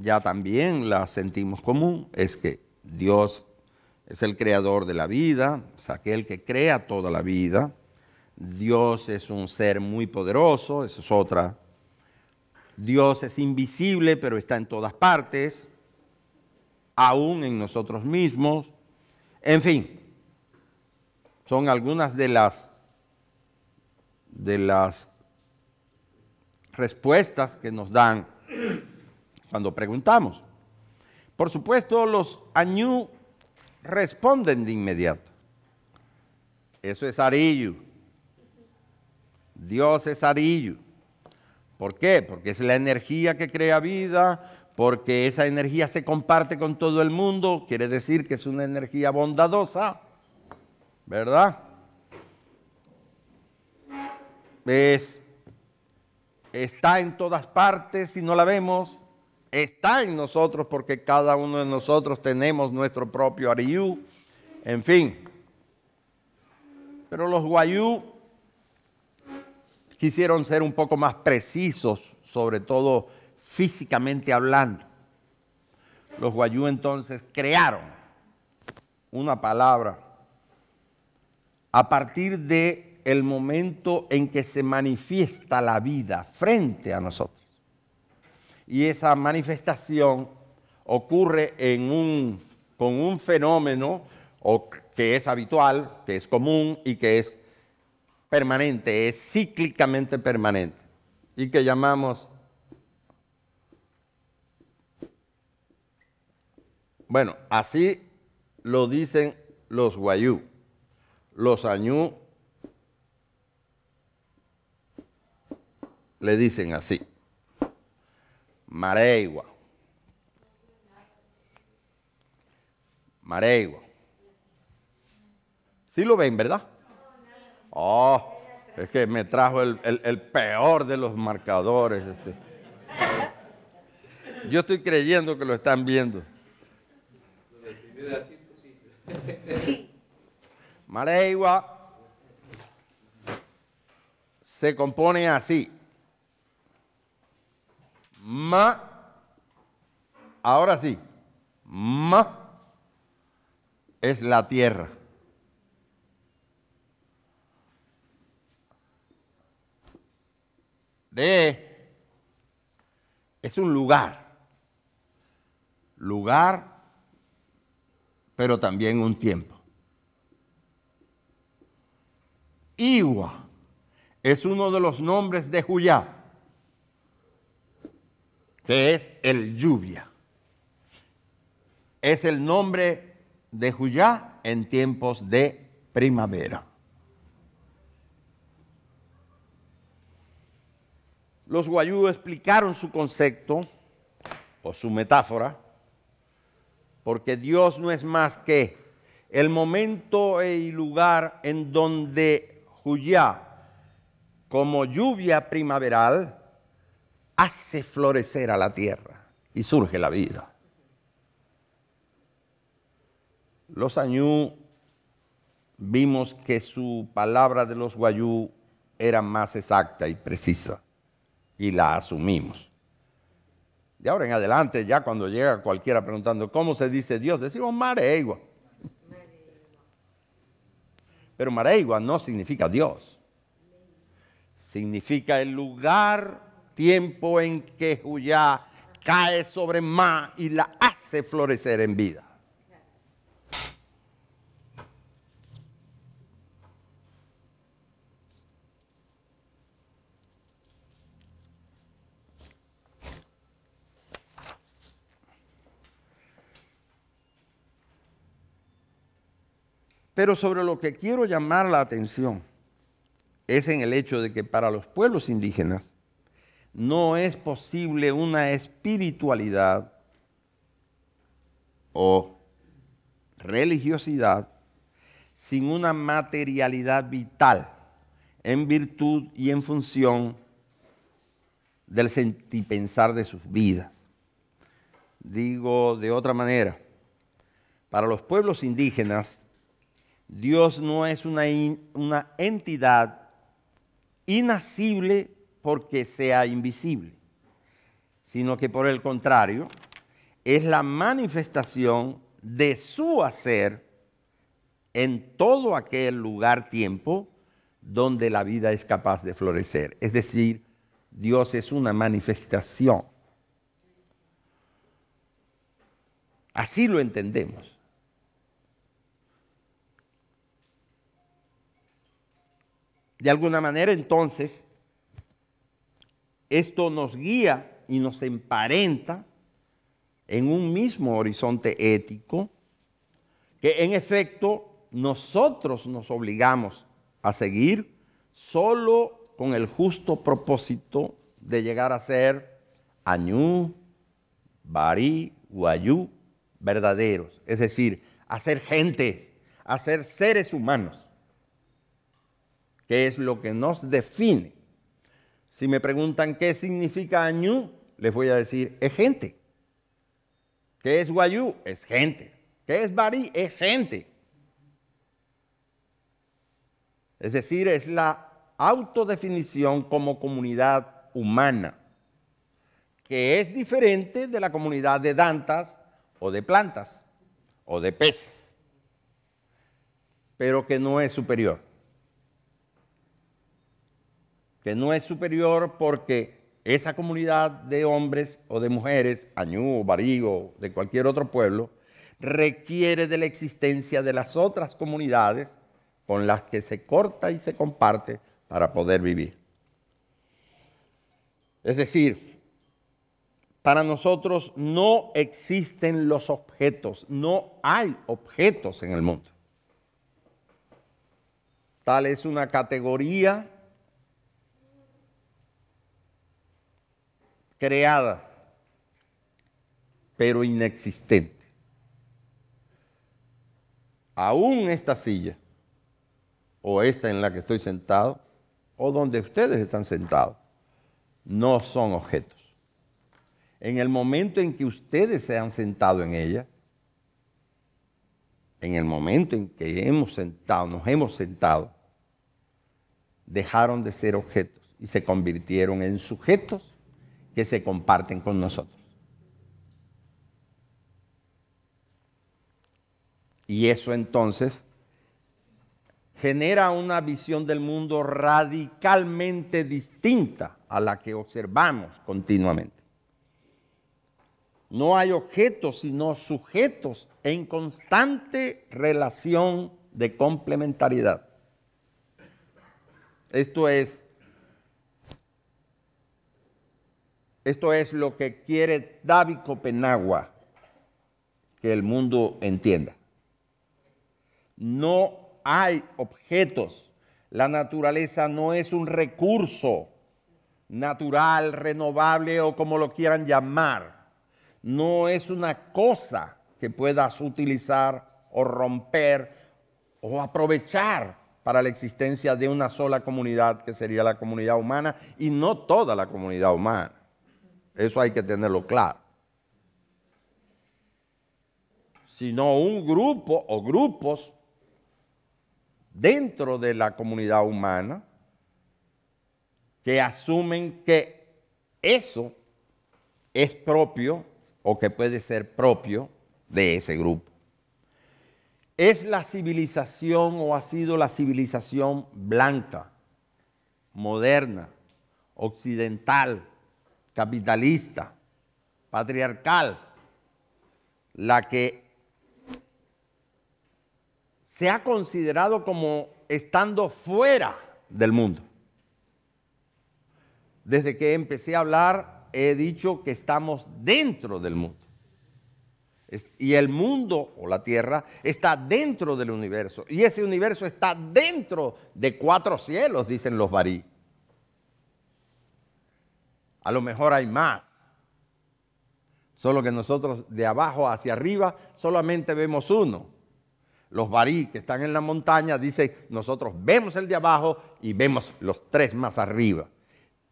ya también la sentimos común, es que Dios es el creador de la vida, es aquel que crea toda la vida. Dios es un ser muy poderoso, eso es otra. Dios es invisible, pero está en todas partes, aún en nosotros mismos. En fin, son algunas de las, de las respuestas que nos dan cuando preguntamos. Por supuesto, los añú responden de inmediato. Eso es arillo. Dios es arillo. ¿Por qué? Porque es la energía que crea vida, porque esa energía se comparte con todo el mundo, quiere decir que es una energía bondadosa, ¿verdad? Es está en todas partes si no la vemos, está en nosotros porque cada uno de nosotros tenemos nuestro propio Ariú, en fin. Pero los guayú quisieron ser un poco más precisos, sobre todo físicamente hablando. Los guayú entonces crearon una palabra a partir de el momento en que se manifiesta la vida frente a nosotros. Y esa manifestación ocurre en un, con un fenómeno que es habitual, que es común y que es permanente, es cíclicamente permanente y que llamamos, bueno, así lo dicen los guayú, los añú le dicen así. Maregua. Maregua. Sí lo ven, ¿verdad? Oh, es que me trajo el, peor de los marcadores. Este. Yo estoy creyendo que lo están viendo. Maregua se compone así ma, ahora sí, ma es la tierra. De es un lugar, lugar, pero también un tiempo. Iwa es uno de los nombres de Juyá que es el lluvia. Es el nombre de Juyá en tiempos de primavera. Los guayú explicaron su concepto o su metáfora, porque Dios no es más que el momento y lugar en donde Juyá, como lluvia primaveral, hace florecer a la tierra y surge la vida. Los añú vimos que su palabra de los guayú era más exacta y precisa y la asumimos. De ahora en adelante, ya cuando llega cualquiera preguntando cómo se dice Dios, decimos mareigua. Pero mareigua no significa Dios. Significa el lugar tiempo en que Juyá cae sobre Ma y la hace florecer en vida. Pero sobre lo que quiero llamar la atención es en el hecho de que para los pueblos indígenas, no es posible una espiritualidad o religiosidad sin una materialidad vital en virtud y en función del sentipensar de sus vidas. Digo de otra manera, para los pueblos indígenas, Dios no es una, una entidad inacible porque sea invisible, sino que por el contrario, es la manifestación de su hacer en todo aquel lugar-tiempo donde la vida es capaz de florecer. Es decir, Dios es una manifestación. Así lo entendemos. De alguna manera, entonces, esto nos guía y nos emparenta en un mismo horizonte ético que en efecto nosotros nos obligamos a seguir solo con el justo propósito de llegar a ser añú, barí, guayú, verdaderos, es decir, a ser gentes, a ser seres humanos, que es lo que nos define si me preguntan qué significa Ñu, les voy a decir, es gente. ¿Qué es guayú? Es gente. ¿Qué es barí? Es gente. Es decir, es la autodefinición como comunidad humana, que es diferente de la comunidad de dantas o de plantas o de peces, pero que no es superior que no es superior porque esa comunidad de hombres o de mujeres, añú, barigo, de cualquier otro pueblo, requiere de la existencia de las otras comunidades con las que se corta y se comparte para poder vivir. Es decir, para nosotros no existen los objetos, no hay objetos en el mundo. Tal es una categoría creada, pero inexistente. Aún esta silla, o esta en la que estoy sentado, o donde ustedes están sentados, no son objetos. En el momento en que ustedes se han sentado en ella, en el momento en que hemos sentado, nos hemos sentado, dejaron de ser objetos y se convirtieron en sujetos que se comparten con nosotros. Y eso entonces genera una visión del mundo radicalmente distinta a la que observamos continuamente. No hay objetos, sino sujetos en constante relación de complementariedad. Esto es Esto es lo que quiere David Copenagua que el mundo entienda. No hay objetos. La naturaleza no es un recurso natural, renovable o como lo quieran llamar. No es una cosa que puedas utilizar o romper o aprovechar para la existencia de una sola comunidad, que sería la comunidad humana, y no toda la comunidad humana. Eso hay que tenerlo claro. Sino un grupo o grupos dentro de la comunidad humana que asumen que eso es propio o que puede ser propio de ese grupo. Es la civilización o ha sido la civilización blanca, moderna, occidental, capitalista, patriarcal, la que se ha considerado como estando fuera del mundo. Desde que empecé a hablar he dicho que estamos dentro del mundo. Y el mundo o la tierra está dentro del universo. Y ese universo está dentro de cuatro cielos, dicen los varí. A lo mejor hay más. Solo que nosotros de abajo hacia arriba solamente vemos uno. Los barí que están en la montaña dicen, nosotros vemos el de abajo y vemos los tres más arriba.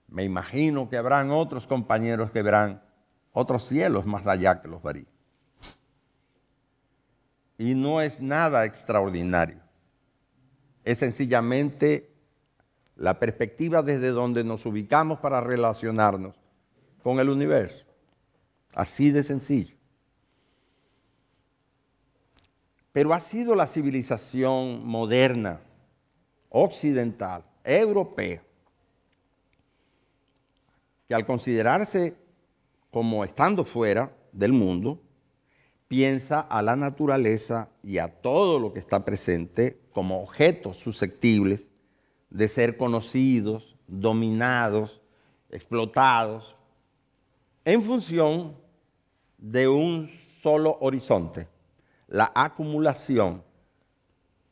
Me imagino que habrán otros compañeros que verán otros cielos más allá que los barí. Y no es nada extraordinario. Es sencillamente la perspectiva desde donde nos ubicamos para relacionarnos con el universo. Así de sencillo. Pero ha sido la civilización moderna, occidental, europea, que al considerarse como estando fuera del mundo, piensa a la naturaleza y a todo lo que está presente como objetos susceptibles de ser conocidos, dominados, explotados, en función de un solo horizonte, la acumulación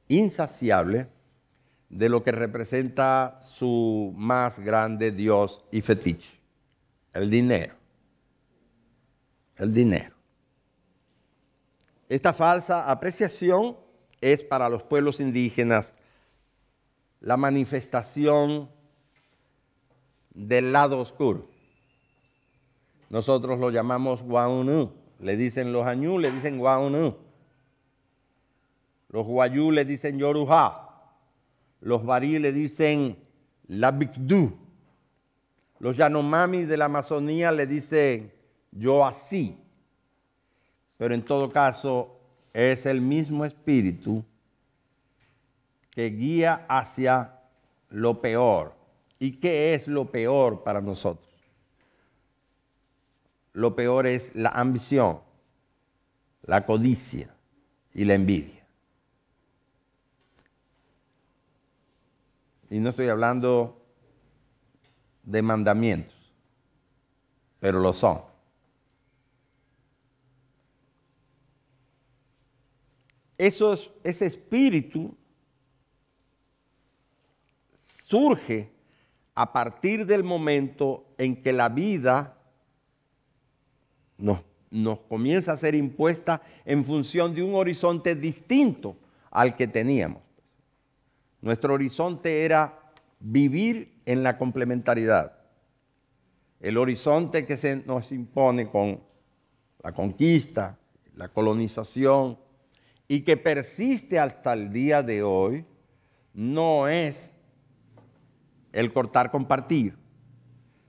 insaciable de lo que representa su más grande Dios y fetiche, el dinero. El dinero. Esta falsa apreciación es para los pueblos indígenas la manifestación del lado oscuro. Nosotros lo llamamos guaunú. Le dicen los añú, le dicen guaunú. Los guayú le dicen yoruja. Los barí le dicen labikdu, Los yanomami de la Amazonía le dicen yo así. Pero en todo caso es el mismo espíritu que guía hacia lo peor. ¿Y qué es lo peor para nosotros? Lo peor es la ambición, la codicia y la envidia. Y no estoy hablando de mandamientos, pero lo son. ese espíritu surge a partir del momento en que la vida nos, comienza a ser impuesta en función de un horizonte distinto al que teníamos. Nuestro horizonte era vivir en la complementariedad. El horizonte que se nos impone con la conquista, la colonización, y que persiste hasta el día de hoy, no es el cortar, compartir,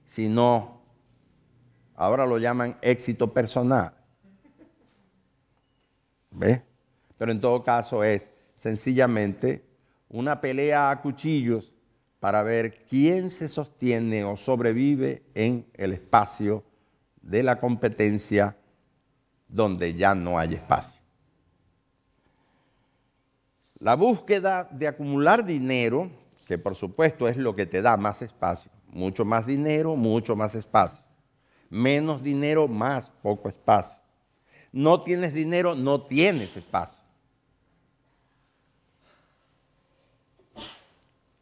sino ahora lo llaman éxito personal. Pero en todo caso es sencillamente una pelea a cuchillos para ver quién se sostiene o sobrevive en el espacio de la competencia donde ya no hay espacio. La búsqueda de acumular dinero que por supuesto es lo que te da más espacio. Mucho más dinero, mucho más espacio. Menos dinero, más poco espacio. No tienes dinero, no tienes espacio.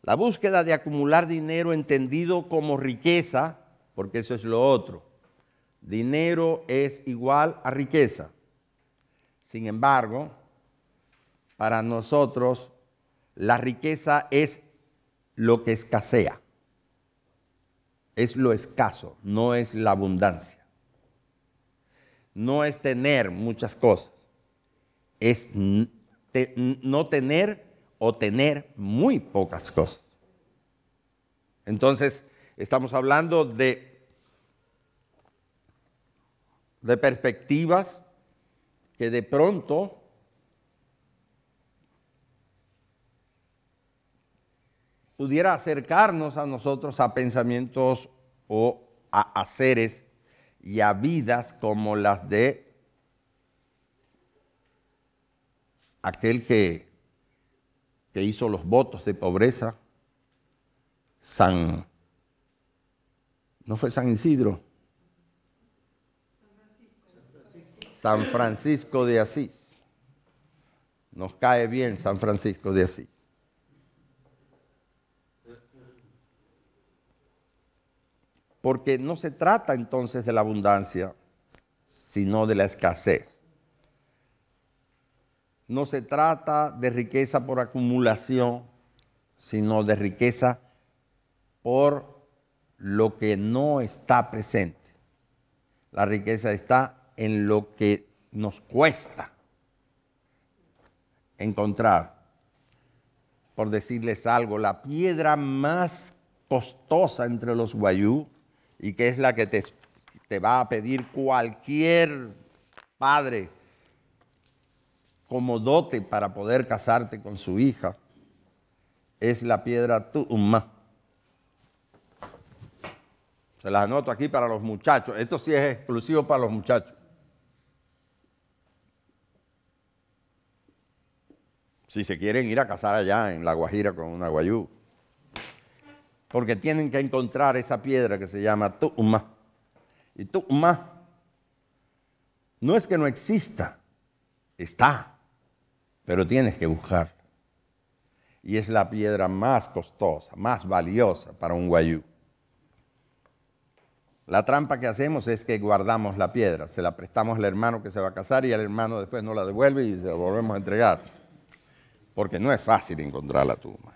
La búsqueda de acumular dinero entendido como riqueza, porque eso es lo otro. Dinero es igual a riqueza. Sin embargo, para nosotros la riqueza es lo que escasea. Es lo escaso, no es la abundancia. No es tener muchas cosas. Es no tener o tener muy pocas cosas. Entonces, estamos hablando de, de perspectivas que de pronto pudiera acercarnos a nosotros a pensamientos o a seres y a vidas como las de aquel que, que hizo los votos de pobreza, San, no fue San Isidro, San Francisco de Asís. Nos cae bien San Francisco de Asís. porque no se trata entonces de la abundancia, sino de la escasez. No se trata de riqueza por acumulación, sino de riqueza por lo que no está presente. La riqueza está en lo que nos cuesta encontrar. Por decirles algo, la piedra más costosa entre los guayú y que es la que te, va a pedir cualquier padre como dote para poder casarte con su hija, es la piedra tumma. Se las anoto aquí para los muchachos. Esto sí es exclusivo para los muchachos. Si se quieren ir a casar allá en La Guajira con una guayú porque tienen que encontrar esa piedra que se llama Tu'ma. Y Tu'ma no es que no exista, está, pero tienes que buscar. Y es la piedra más costosa, más valiosa para un guayú. La trampa que hacemos es que guardamos la piedra, se la prestamos al hermano que se va a casar y el hermano después no la devuelve y se la volvemos a entregar. Porque no es fácil encontrar la tumba.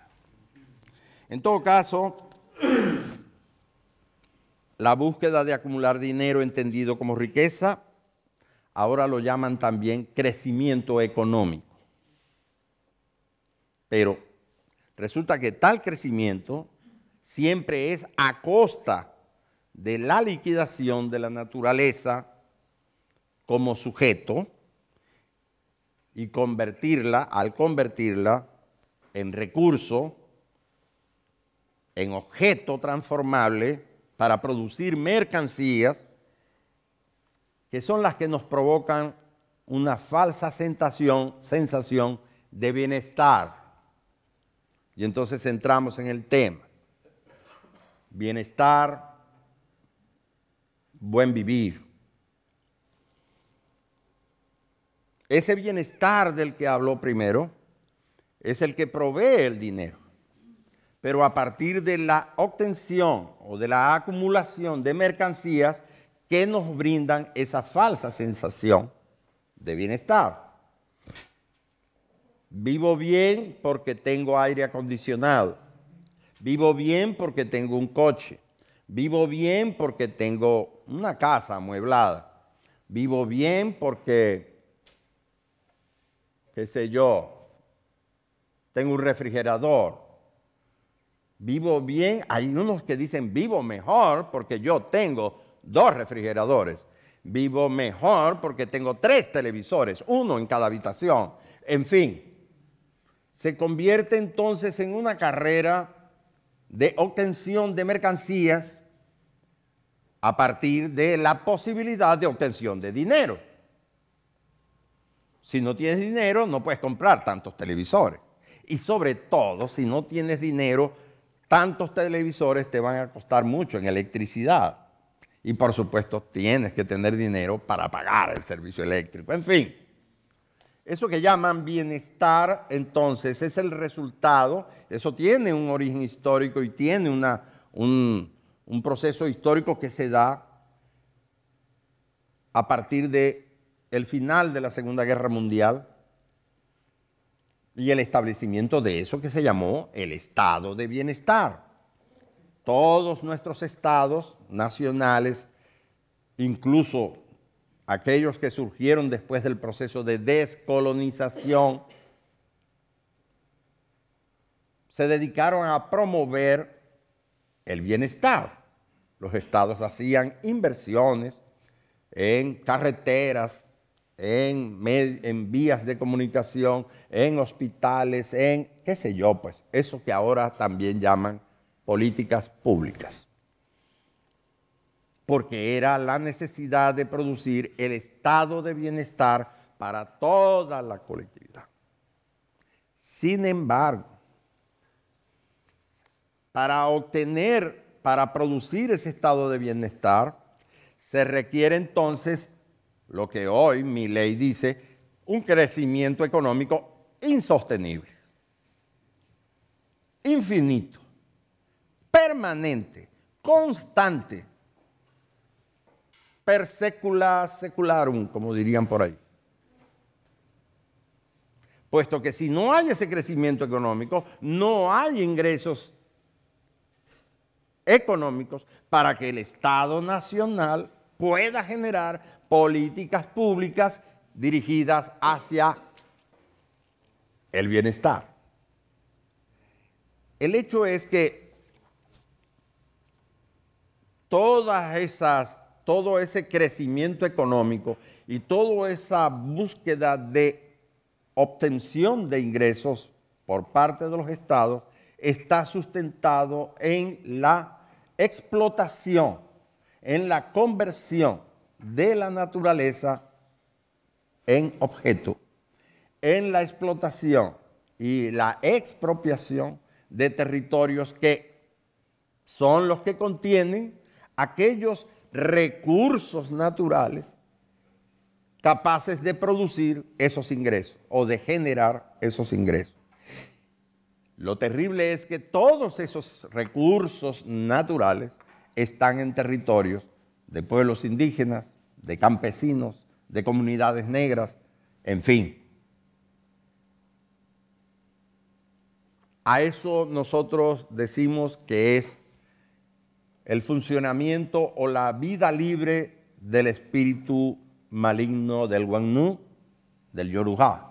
En todo caso, La búsqueda de acumular dinero entendido como riqueza, ahora lo llaman también crecimiento económico. Pero resulta que tal crecimiento siempre es a costa de la liquidación de la naturaleza como sujeto y convertirla, al convertirla en recurso, en objeto transformable para producir mercancías que son las que nos provocan una falsa sensación, de bienestar. Y entonces entramos en el tema. Bienestar, buen vivir. Ese bienestar del que habló primero es el que provee el dinero pero a partir de la obtención o de la acumulación de mercancías que nos brindan esa falsa sensación de bienestar. Vivo bien porque tengo aire acondicionado. Vivo bien porque tengo un coche. Vivo bien porque tengo una casa amueblada. Vivo bien porque, qué sé yo, tengo un refrigerador vivo bien. Hay unos que dicen vivo mejor porque yo tengo dos refrigeradores. Vivo mejor porque tengo tres televisores, uno en cada habitación. En fin, se convierte entonces en una carrera de obtención de mercancías a partir de la posibilidad de obtención de dinero. Si no tienes dinero, no puedes comprar tantos televisores. Y sobre todo, si no tienes dinero, tantos televisores te van a costar mucho en electricidad. Y por supuesto tienes que tener dinero para pagar el servicio eléctrico. En fin, eso que llaman bienestar entonces es el resultado, eso tiene un origen histórico y tiene una, un, proceso histórico que se da a partir del el final de la Segunda Guerra Mundial y el establecimiento de eso que se llamó el estado de bienestar. Todos nuestros estados nacionales, incluso aquellos que surgieron después del proceso de descolonización, se dedicaron a promover el bienestar. Los estados hacían inversiones en carreteras, en, vías de comunicación, en hospitales, en qué sé yo, pues eso que ahora también llaman políticas públicas. Porque era la necesidad de producir el estado de bienestar para toda la colectividad. Sin embargo, para obtener, para producir ese estado de bienestar, se requiere entonces lo que hoy mi ley dice, un crecimiento económico insostenible, infinito, permanente, constante, per secula secularum, como dirían por ahí. Puesto que si no hay ese crecimiento económico, no hay ingresos económicos para que el Estado Nacional pueda generar políticas públicas dirigidas hacia el bienestar. El hecho es que todas esas, todo ese crecimiento económico y toda esa búsqueda de obtención de ingresos por parte de los estados está sustentado en la explotación, en la conversión de la naturaleza en objeto, en la explotación y la expropiación de territorios que son los que contienen aquellos recursos naturales capaces de producir esos ingresos o de generar esos ingresos. Lo terrible es que todos esos recursos naturales están en territorios de pueblos indígenas, de campesinos, de comunidades negras, en fin. A eso nosotros decimos que es el funcionamiento o la vida libre del espíritu maligno del Guangnu, del Yorujá.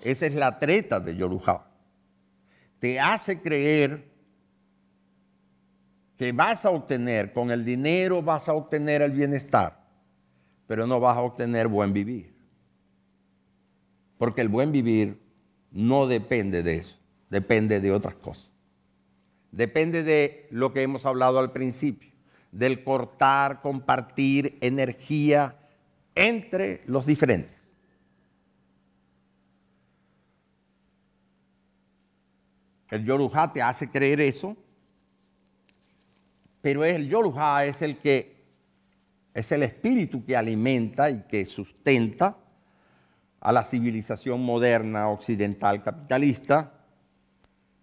Esa es la treta del Yorujá. Te hace creer que vas a obtener, con el dinero vas a obtener el bienestar, pero no vas a obtener buen vivir. Porque el buen vivir no depende de eso, depende de otras cosas. Depende de lo que hemos hablado al principio, del cortar, compartir energía entre los diferentes. El te hace creer eso pero el Yoruja es el que es el espíritu que alimenta y que sustenta a la civilización moderna occidental capitalista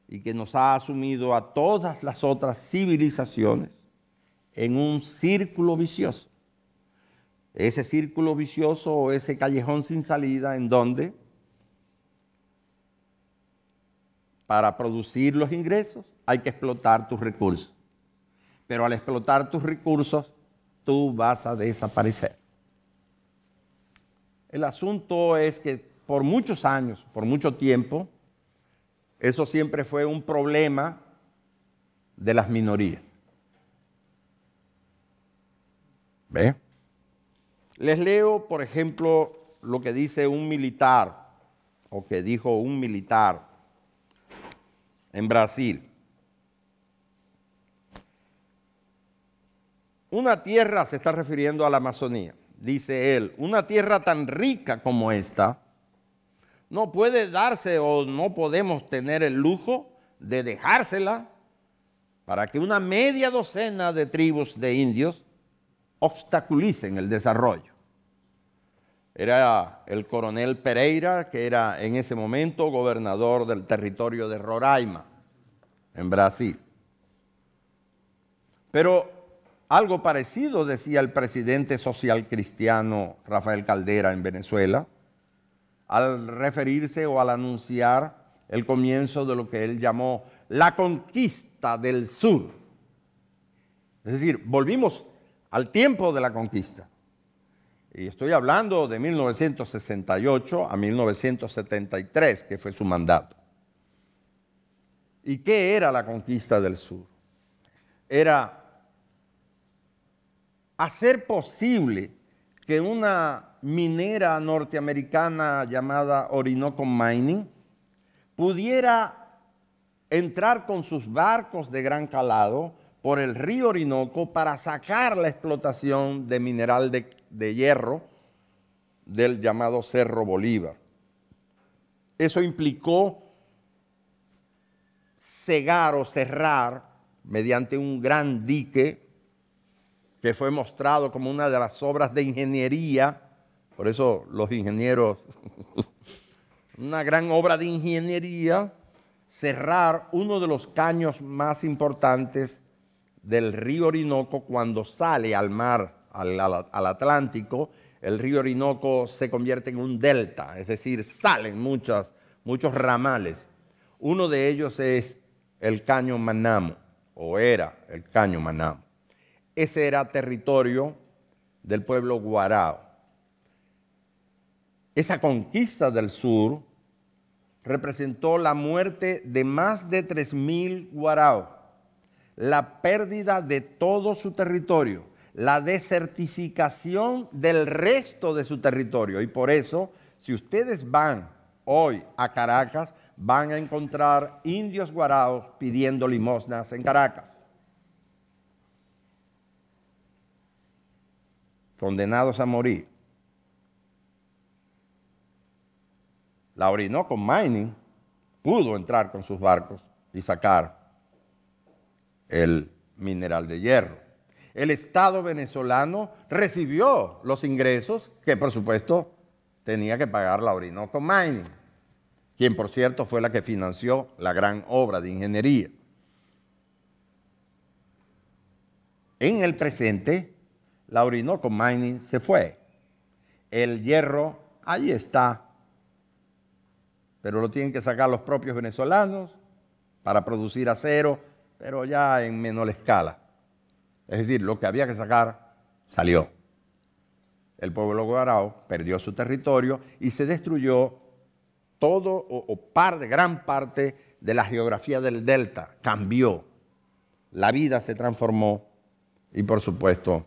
y que nos ha asumido a todas las otras civilizaciones en un círculo vicioso. Ese círculo vicioso o ese callejón sin salida en donde para producir los ingresos hay que explotar tus recursos pero al explotar tus recursos, tú vas a desaparecer. El asunto es que por muchos años, por mucho tiempo, eso siempre fue un problema de las minorías. ¿Ve? Les leo, por ejemplo, lo que dice un militar, o que dijo un militar en Brasil. Una tierra se está refiriendo a la Amazonía, dice él, una tierra tan rica como esta, no puede darse o no podemos tener el lujo de dejársela para que una media docena de tribus de indios obstaculicen el desarrollo. Era el coronel Pereira, que era en ese momento gobernador del territorio de Roraima, en Brasil. Pero algo parecido decía el presidente social cristiano Rafael Caldera en Venezuela, al referirse o al anunciar el comienzo de lo que él llamó la conquista del sur. Es decir, volvimos al tiempo de la conquista. Y estoy hablando de 1968 a 1973, que fue su mandato. ¿Y qué era la conquista del sur? Era hacer posible que una minera norteamericana llamada Orinoco Mining pudiera entrar con sus barcos de gran calado por el río Orinoco para sacar la explotación de mineral de, hierro del llamado Cerro Bolívar. Eso implicó cegar o cerrar mediante un gran dique que fue mostrado como una de las obras de ingeniería, por eso los ingenieros, una gran obra de ingeniería, cerrar uno de los caños más importantes del río Orinoco cuando sale al mar, al, Atlántico, el río Orinoco se convierte en un delta, es decir, salen muchos ramales. Uno de ellos es el caño Manamo, o era el caño Manamo. Ese era territorio del pueblo guarao. Esa conquista del sur representó la muerte de más de 3.000 guarao, la pérdida de todo su territorio, la desertificación del resto de su territorio. Y por eso, si ustedes van hoy a Caracas, van a encontrar indios guarao pidiendo limosnas en Caracas. condenados a morir. La Orinoco Mining pudo entrar con sus barcos y sacar el mineral de hierro. El Estado venezolano recibió los ingresos que por supuesto tenía que pagar la Orinoco Mining, quien por cierto fue la que financió la gran obra de ingeniería. En el presente, la con Mining se fue. El hierro, ahí está. Pero lo tienen que sacar los propios venezolanos para producir acero, pero ya en menor escala. Es decir, lo que había que sacar salió. El pueblo guarao perdió su territorio y se destruyó todo o, gran parte de la geografía del delta. Cambió. La vida se transformó y por supuesto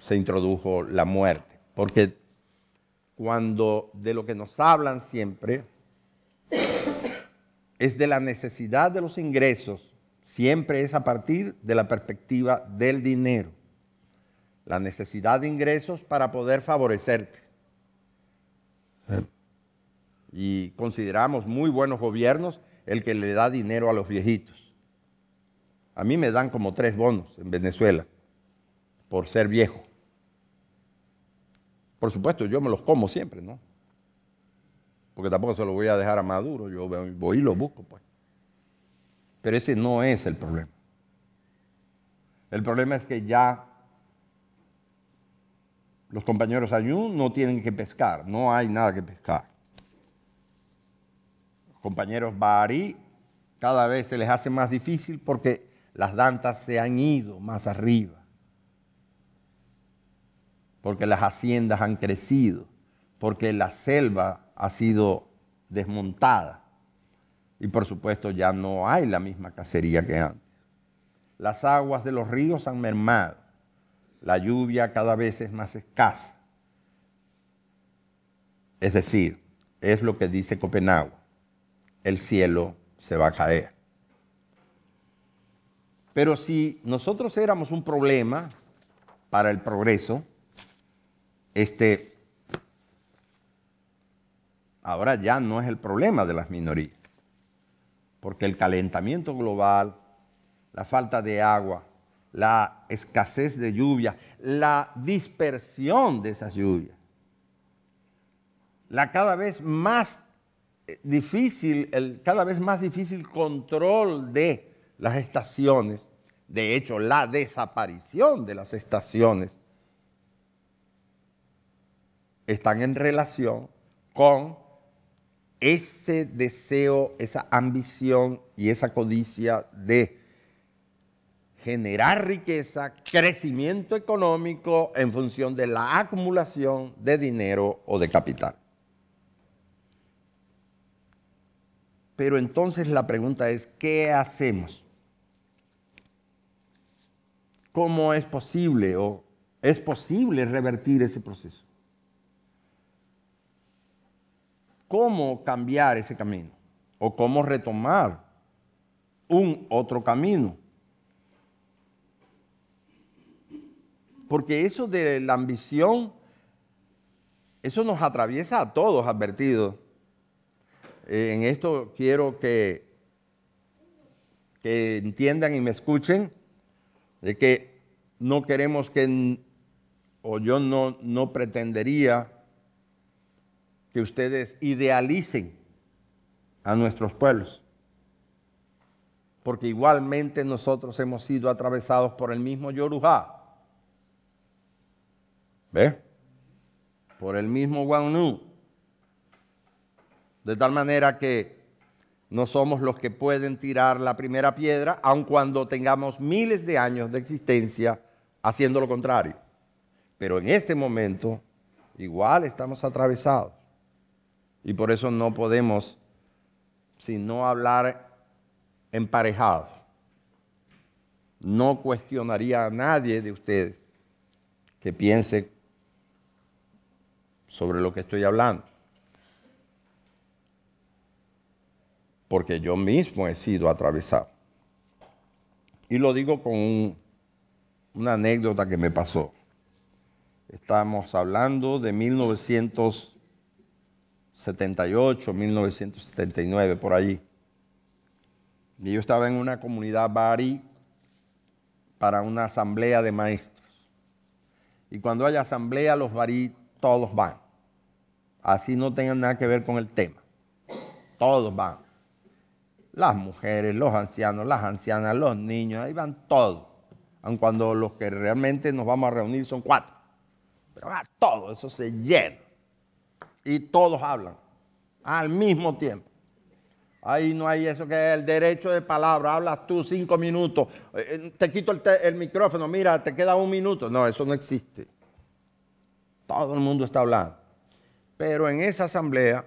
se introdujo la muerte. Porque cuando de lo que nos hablan siempre es de la necesidad de los ingresos, siempre es a partir de la perspectiva del dinero. La necesidad de ingresos para poder favorecerte. Y consideramos muy buenos gobiernos el que le da dinero a los viejitos. A mí me dan como tres bonos en Venezuela por ser viejo. Por supuesto, yo me los como siempre, ¿no? Porque tampoco se los voy a dejar a Maduro, yo voy y los busco, pues. Pero ese no es el problema. El problema es que ya los compañeros Ayun no tienen que pescar, no hay nada que pescar. Los compañeros Bari cada vez se les hace más difícil porque las dantas se han ido más arriba porque las haciendas han crecido, porque la selva ha sido desmontada y por supuesto ya no hay la misma cacería que antes. Las aguas de los ríos han mermado, la lluvia cada vez es más escasa. Es decir, es lo que dice Copenhague, el cielo se va a caer. Pero si nosotros éramos un problema para el progreso, este, ahora ya no es el problema de las minorías, porque el calentamiento global, la falta de agua, la escasez de lluvia, la dispersión de esas lluvias, la cada vez más eh, difícil, el cada vez más difícil control de las estaciones, de hecho la desaparición de las estaciones, están en relación con ese deseo, esa ambición y esa codicia de generar riqueza, crecimiento económico en función de la acumulación de dinero o de capital. Pero entonces la pregunta es, ¿qué hacemos? ¿Cómo es posible o es posible revertir ese proceso? cómo cambiar ese camino o cómo retomar un otro camino. Porque eso de la ambición, eso nos atraviesa a todos, advertidos. Eh, en esto quiero que, que entiendan y me escuchen de que no queremos que, o yo no, no pretendería que ustedes idealicen a nuestros pueblos, porque igualmente nosotros hemos sido atravesados por el mismo Yorujá, ¿ve? Por el mismo Guanú, de tal manera que no somos los que pueden tirar la primera piedra, aun cuando tengamos miles de años de existencia haciendo lo contrario. Pero en este momento, igual estamos atravesados. Y por eso no podemos sino hablar emparejado. No cuestionaría a nadie de ustedes que piense sobre lo que estoy hablando. Porque yo mismo he sido atravesado. Y lo digo con una anécdota que me pasó. Estamos hablando de 1900. 78, 1979, por allí. Y yo estaba en una comunidad barí para una asamblea de maestros. Y cuando hay asamblea, los barí todos van. Así no tengan nada que ver con el tema. Todos van. Las mujeres, los ancianos, las ancianas, los niños, ahí van todos. Aun cuando los que realmente nos vamos a reunir son cuatro. Pero va todo, eso se llena y todos hablan al mismo tiempo. Ahí no hay eso que es el derecho de palabra. Hablas tú cinco minutos. Eh, eh, te quito el, micrófono. Mira, te queda un minuto. No, eso no existe. Todo el mundo está hablando. Pero en esa asamblea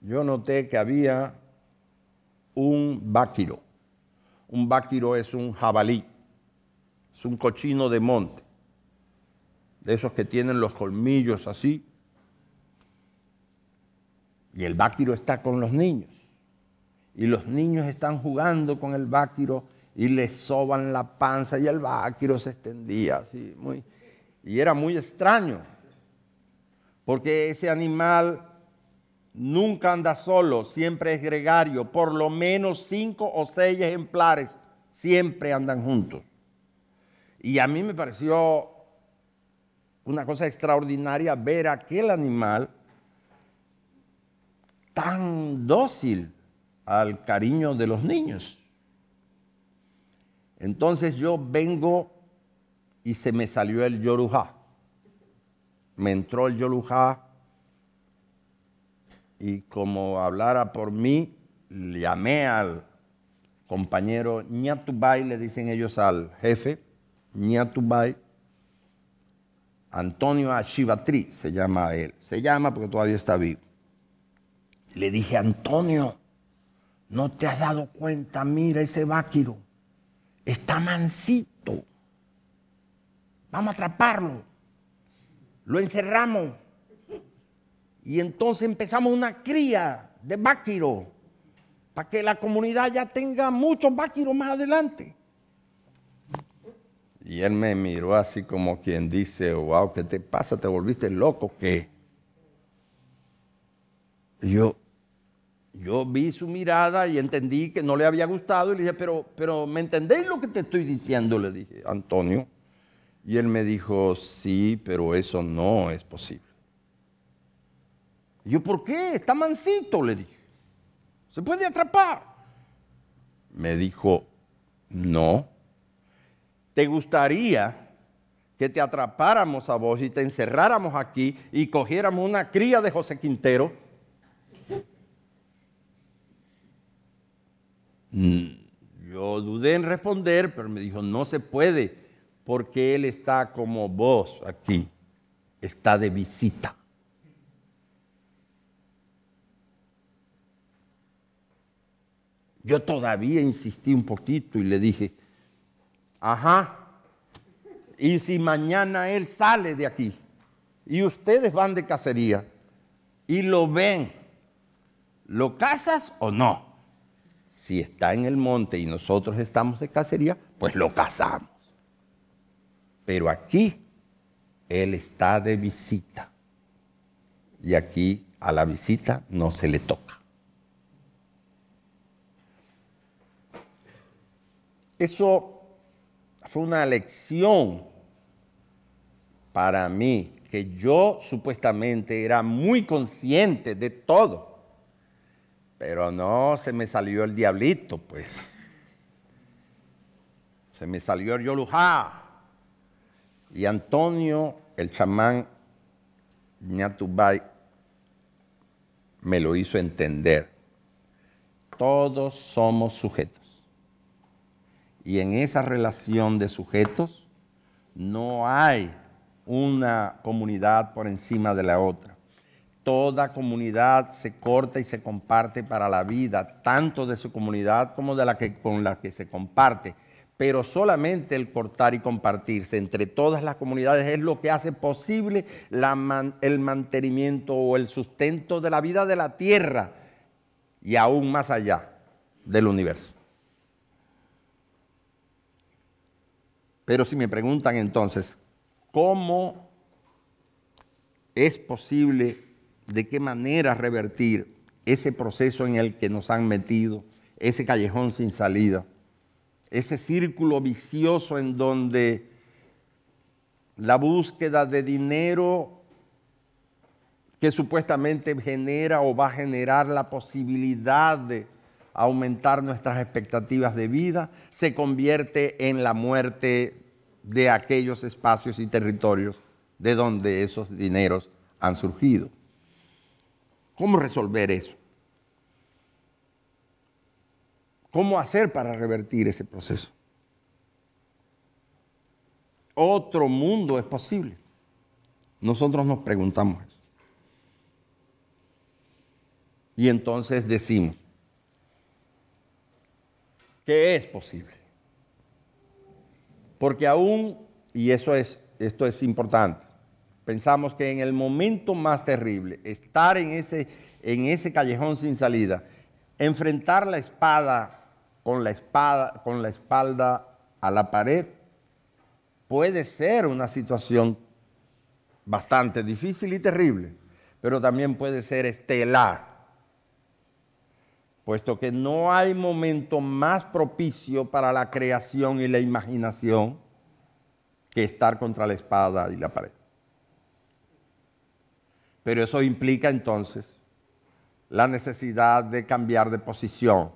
yo noté que había un báquiro. Un báquiro es un jabalí. Es un cochino de monte. De esos que tienen los colmillos así y el báquiro está con los niños. Y los niños están jugando con el báquiro y le soban la panza y el báquiro se extendía muy, y era muy extraño, porque ese animal nunca anda solo, siempre es gregario, por lo menos cinco o seis ejemplares siempre andan juntos. Y a mí me pareció una cosa extraordinaria ver aquel animal tan dócil al cariño de los niños. Entonces yo vengo y se me salió el yorujá. Me entró el yorujá y como hablara por mí, llamé al compañero Ñatubay, le dicen ellos al jefe, Ñatubay, Antonio Achivatri se llama él. Se llama porque todavía está vivo. Le dije, Antonio, no te has dado cuenta, mira ese váquiro, está mansito. Vamos a atraparlo. Lo encerramos. Y entonces empezamos una cría de váquiro para que la comunidad ya tenga muchos váquiros más adelante. Y él me miró así como quien dice, wow, ¿qué te pasa? ¿Te volviste loco? ¿Qué? Yo, yo vi su mirada y entendí que no le había gustado y le dije, pero, pero ¿me entendéis lo que te estoy diciendo? Le dije, Antonio. Y él me dijo, sí, pero eso no es posible. Y yo, ¿por qué? Está mansito, le dije. Se puede atrapar. Me dijo, no. ¿Te gustaría que te atrapáramos a vos y te encerráramos aquí y cogiéramos una cría de José Quintero? Mm, yo dudé en responder, pero me dijo, no se puede, porque él está como vos aquí, está de visita. Yo todavía insistí un poquito y le dije, ajá, y si mañana él sale de aquí y ustedes van de cacería y lo ven, ¿lo casas o no? si está en el monte y nosotros estamos de cacería, pues lo cazamos. Pero aquí Él está de visita. Y aquí a la visita no se le toca. Eso fue una lección para mí, que yo supuestamente era muy consciente de todo pero no, se me salió el diablito, pues. Se me salió el Yolujá. Y Antonio, el chamán Ñatubay, me lo hizo entender. Todos somos sujetos. Y en esa relación de sujetos no hay una comunidad por encima de la otra toda comunidad se corta y se comparte para la vida, tanto de su comunidad como de la que, con la que se comparte. Pero solamente el cortar y compartirse entre todas las comunidades es lo que hace posible el mantenimiento o el sustento de la vida de la tierra y aún más allá del universo. Pero si me preguntan entonces, ¿cómo es posible de qué manera revertir ese proceso en el que nos han metido, ese callejón sin salida, ese círculo vicioso en donde la búsqueda de dinero que supuestamente genera o va a generar la posibilidad de aumentar nuestras expectativas de vida, se convierte en la muerte de aquellos espacios y territorios de donde esos dineros han surgido. ¿Cómo resolver eso? ¿Cómo hacer para revertir ese proceso? Otro mundo es posible. Nosotros nos preguntamos eso. Y entonces decimos, ¿qué es posible? Porque aún, y eso es, esto es importante, pensamos que en el momento más terrible, estar en ese, en ese callejón sin salida, enfrentar la espada con la espada, con la espalda a la pared, puede ser una situación bastante difícil y terrible, pero también puede ser estelar, puesto que no hay momento más propicio para la creación y la imaginación que estar contra la espada y la pared. Pero eso implica entonces la necesidad de cambiar de posición.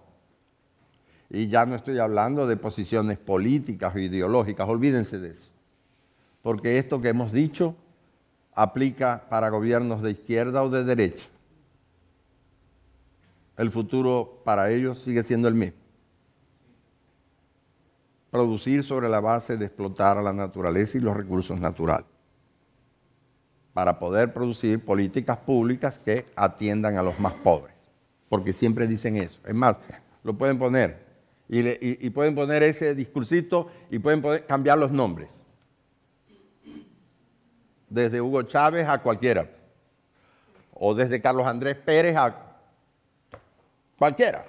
Y ya no estoy hablando de posiciones políticas o ideológicas, olvídense de eso. Porque esto que hemos dicho aplica para gobiernos de izquierda o de derecha. El futuro para ellos sigue siendo el mismo. Producir sobre la base de explotar a la naturaleza y los recursos naturales para poder producir políticas públicas que atiendan a los más pobres. Porque siempre dicen eso. Es más, lo pueden poner. Y, pueden poner ese discursito y pueden cambiar los nombres. Desde Hugo Chávez a cualquiera. O desde Carlos Andrés Pérez a cualquiera.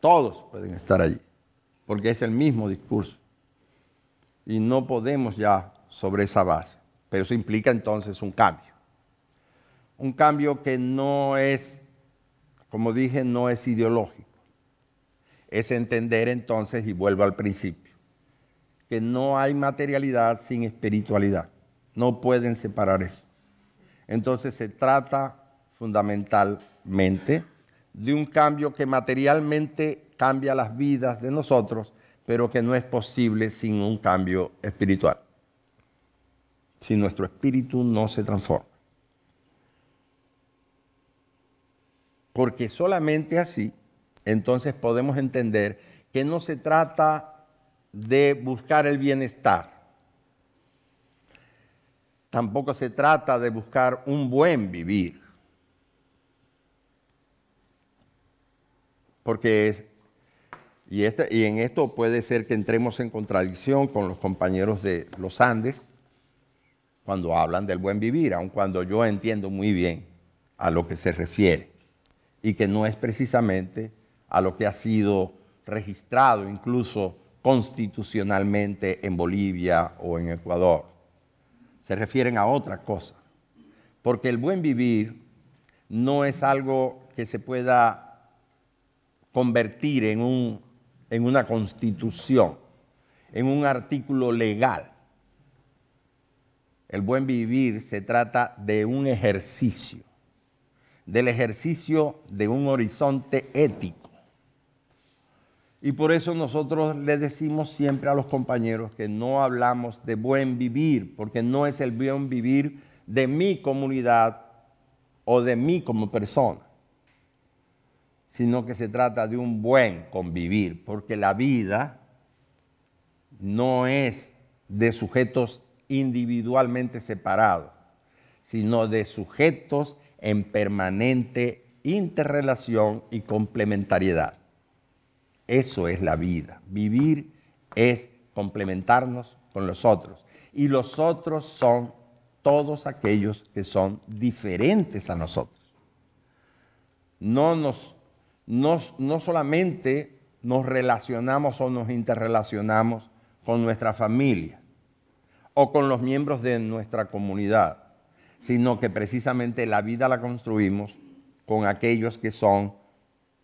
Todos pueden estar allí. Porque es el mismo discurso. Y no podemos ya sobre esa base. Pero eso implica entonces un cambio. Un cambio que no es, como dije, no es ideológico. Es entender entonces, y vuelvo al principio, que no hay materialidad sin espiritualidad. No pueden separar eso. Entonces se trata fundamentalmente de un cambio que materialmente cambia las vidas de nosotros, pero que no es posible sin un cambio espiritual si nuestro espíritu no se transforma. Porque solamente así, entonces podemos entender que no se trata de buscar el bienestar. Tampoco se trata de buscar un buen vivir. Porque y, este, y en esto puede ser que entremos en contradicción con los compañeros de los Andes, cuando hablan del buen vivir, aun cuando yo entiendo muy bien a lo que se refiere y que no es precisamente a lo que ha sido registrado incluso constitucionalmente en Bolivia o en Ecuador. Se refieren a otra cosa, porque el buen vivir no es algo que se pueda convertir en, un, en una constitución, en un artículo legal el buen vivir se trata de un ejercicio, del ejercicio de un horizonte ético. Y por eso nosotros le decimos siempre a los compañeros que no hablamos de buen vivir, porque no es el buen vivir de mi comunidad o de mí como persona, sino que se trata de un buen convivir, porque la vida no es de sujetos individualmente separados, sino de sujetos en permanente interrelación y complementariedad. Eso es la vida. Vivir es complementarnos con los otros. Y los otros son todos aquellos que son diferentes a nosotros. No, no solamente nos relacionamos o nos interrelacionamos con nuestra familia, o con los miembros de nuestra comunidad, sino que precisamente la vida la construimos con aquellos que son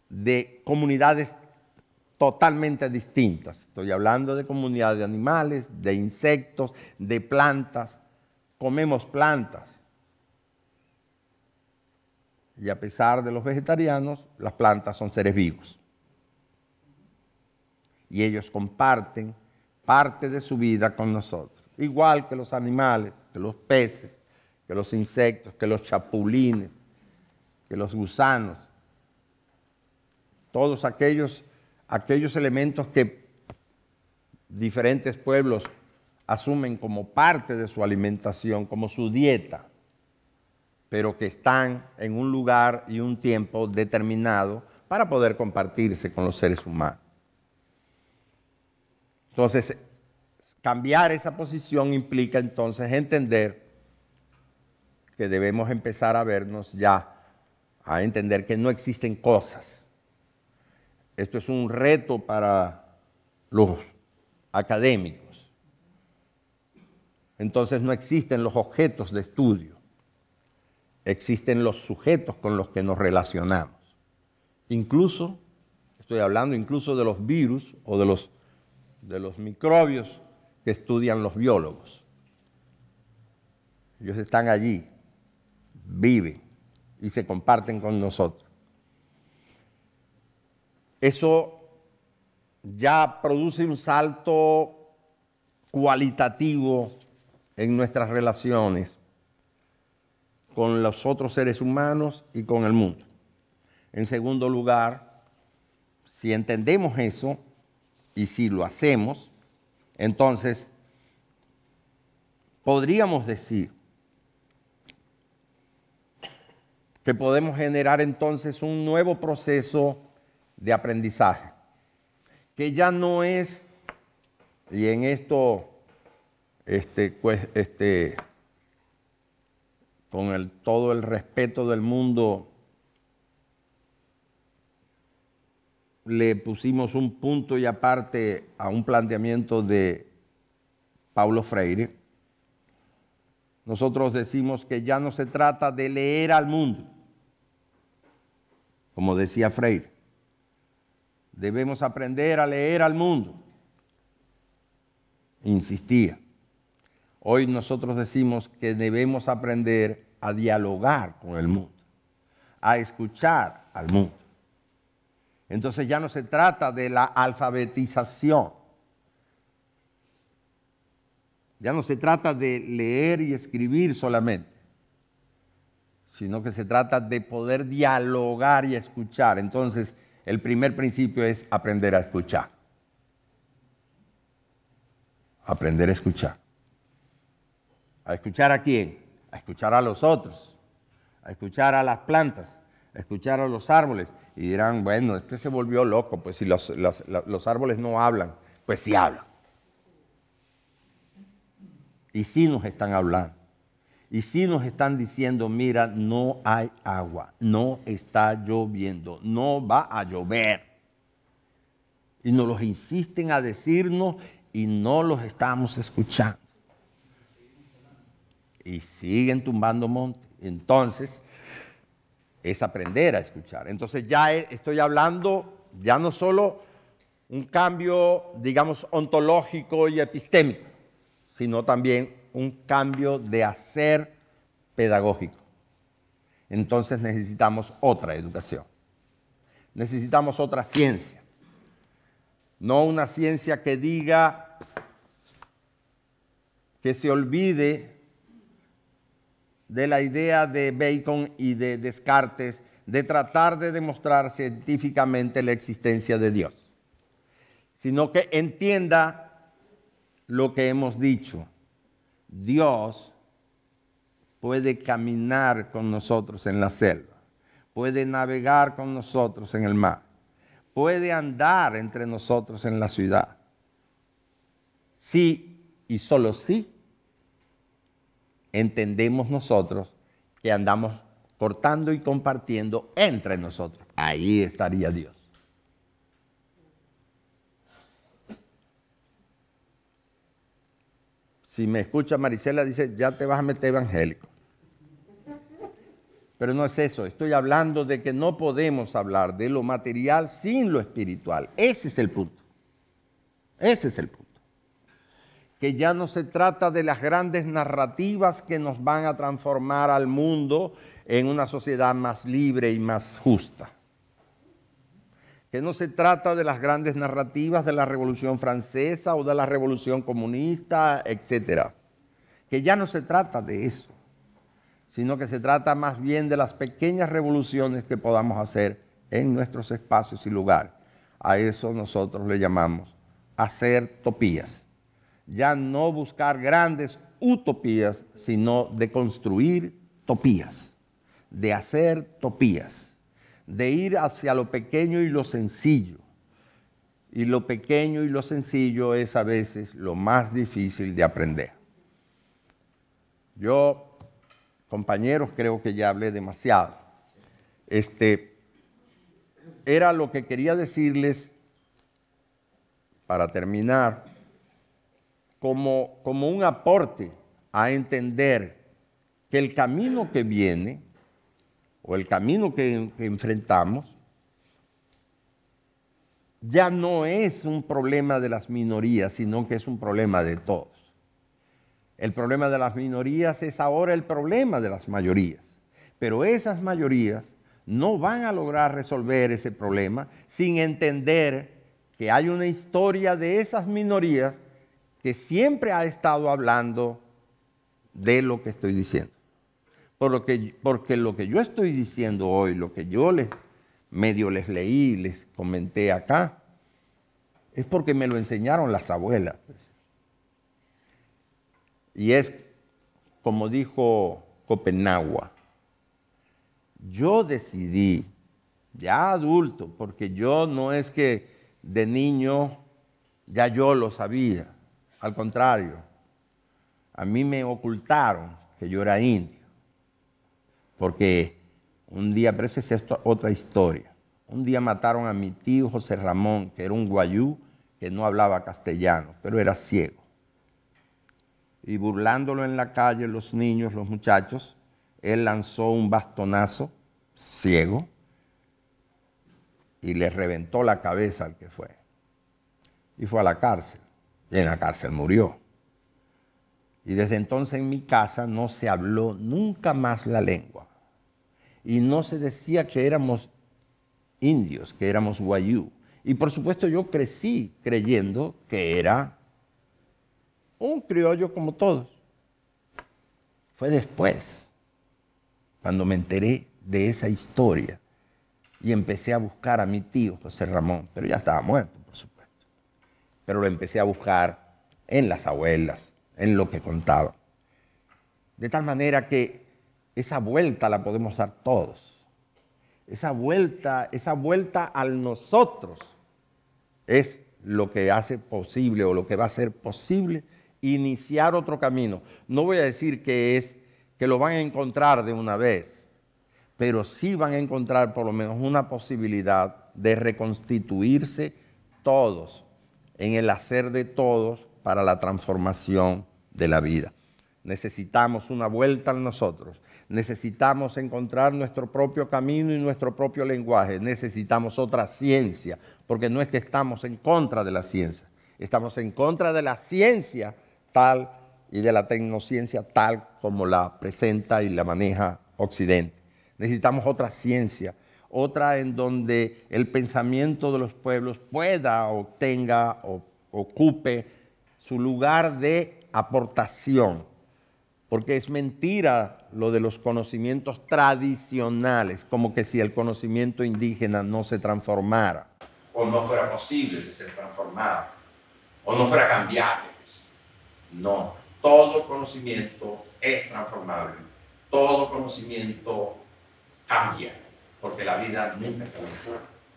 de comunidades totalmente distintas. Estoy hablando de comunidades de animales, de insectos, de plantas. Comemos plantas. Y a pesar de los vegetarianos, las plantas son seres vivos. Y ellos comparten parte de su vida con nosotros igual que los animales, que los peces, que los insectos, que los chapulines, que los gusanos. Todos aquellos, aquellos elementos que diferentes pueblos asumen como parte de su alimentación, como su dieta, pero que están en un lugar y un tiempo determinado para poder compartirse con los seres humanos. Entonces, Cambiar esa posición implica entonces entender que debemos empezar a vernos ya, a entender que no existen cosas. Esto es un reto para los académicos. Entonces no existen los objetos de estudio, existen los sujetos con los que nos relacionamos. Incluso, estoy hablando incluso de los virus o de los, de los microbios que estudian los biólogos. Ellos están allí, viven y se comparten con nosotros. Eso ya produce un salto cualitativo en nuestras relaciones con los otros seres humanos y con el mundo. En segundo lugar, si entendemos eso y si lo hacemos, entonces, podríamos decir que podemos generar entonces un nuevo proceso de aprendizaje, que ya no es, y en esto, este, pues, este con el, todo el respeto del mundo, le pusimos un punto y aparte a un planteamiento de Paulo Freire, nosotros decimos que ya no se trata de leer al mundo, como decía Freire. Debemos aprender a leer al mundo. Insistía. Hoy nosotros decimos que debemos aprender a dialogar con el mundo, a escuchar al mundo. Entonces ya no se trata de la alfabetización. Ya no se trata de leer y escribir solamente, sino que se trata de poder dialogar y escuchar. Entonces, el primer principio es aprender a escuchar. Aprender a escuchar. ¿A escuchar a quién? A escuchar a los otros, a escuchar a las plantas, a escuchar a los árboles, y dirán, bueno, este se volvió loco, pues si los, árboles no hablan, pues sí hablan. Y sí nos están hablando. Y sí nos están diciendo, mira, no hay agua, no está lloviendo, no va a llover. Y nos los insisten a decirnos y no los estamos escuchando. Y siguen tumbando monte Entonces, es aprender a escuchar. Entonces ya estoy hablando, ya no solo un cambio, digamos, ontológico y epistémico, sino también un cambio de hacer pedagógico. Entonces necesitamos otra educación. Necesitamos otra ciencia. No una ciencia que diga que se olvide de la idea de Bacon y de Descartes de tratar de demostrar científicamente la existencia de Dios, sino que entienda lo que hemos dicho. Dios puede caminar con nosotros en la selva, puede navegar con nosotros en el mar, puede andar entre nosotros en la ciudad. Sí y solo sí entendemos nosotros que andamos cortando y compartiendo entre nosotros. Ahí estaría Dios. Si me escucha Marisela, dice, ya te vas a meter evangélico. Pero no es eso, estoy hablando de que no podemos hablar de lo material sin lo espiritual. Ese es el punto. Ese es el punto que ya no se trata de las grandes narrativas que nos van a transformar al mundo en una sociedad más libre y más justa. Que no se trata de las grandes narrativas de la Revolución Francesa o de la Revolución Comunista, etc. Que ya no se trata de eso, sino que se trata más bien de las pequeñas revoluciones que podamos hacer en nuestros espacios y lugares. A eso nosotros le llamamos hacer topías ya no buscar grandes utopías, sino de construir topías, de hacer topías, de ir hacia lo pequeño y lo sencillo. Y lo pequeño y lo sencillo es a veces lo más difícil de aprender. Yo, compañeros, creo que ya hablé demasiado. Este era lo que quería decirles para terminar como, un aporte a entender que el camino que viene o el camino que, que enfrentamos ya no es un problema de las minorías, sino que es un problema de todos. El problema de las minorías es ahora el problema de las mayorías, pero esas mayorías no van a lograr resolver ese problema sin entender que hay una historia de esas minorías que siempre ha estado hablando de lo que estoy diciendo. Por lo que, porque lo que yo estoy diciendo hoy, lo que yo les medio les leí, les comenté acá, es porque me lo enseñaron las abuelas. Pues. Y es como dijo Copenagua, yo decidí, ya adulto, porque yo no es que de niño ya yo lo sabía, al contrario, a mí me ocultaron que yo era indio, porque un día, pero esa es otra historia, un día mataron a mi tío José Ramón, que era un guayú que no hablaba castellano, pero era ciego. Y burlándolo en la calle, los niños, los muchachos, él lanzó un bastonazo ciego y le reventó la cabeza al que fue. Y fue a la cárcel y en la cárcel murió. Y desde entonces en mi casa no se habló nunca más la lengua. Y no se decía que éramos indios, que éramos guayú. Y por supuesto yo crecí creyendo que era un criollo como todos. Fue después, cuando me enteré de esa historia y empecé a buscar a mi tío José Ramón, pero ya estaba muerto pero lo empecé a buscar en las abuelas, en lo que contaba. De tal manera que esa vuelta la podemos dar todos. Esa vuelta, esa vuelta al nosotros es lo que hace posible o lo que va a ser posible iniciar otro camino. No voy a decir que es que lo van a encontrar de una vez, pero sí van a encontrar por lo menos una posibilidad de reconstituirse todos en el hacer de todos para la transformación de la vida. Necesitamos una vuelta a nosotros. Necesitamos encontrar nuestro propio camino y nuestro propio lenguaje. Necesitamos otra ciencia, porque no es que estamos en contra de la ciencia. Estamos en contra de la ciencia tal y de la tecnociencia tal como la presenta y la maneja Occidente. Necesitamos otra ciencia otra en donde el pensamiento de los pueblos pueda, obtenga o ocupe su lugar de aportación. Porque es mentira lo de los conocimientos tradicionales, como que si el conocimiento indígena no se transformara. O no fuera posible de ser transformado, o no fuera cambiable. No, todo conocimiento es transformable, todo conocimiento cambia porque la vida nunca es la misma,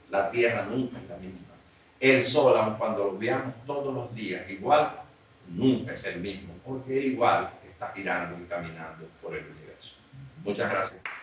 la tierra nunca es la misma. El sol, aun cuando lo veamos todos los días igual, nunca es el mismo, porque él igual está girando y caminando por el universo. Muchas gracias.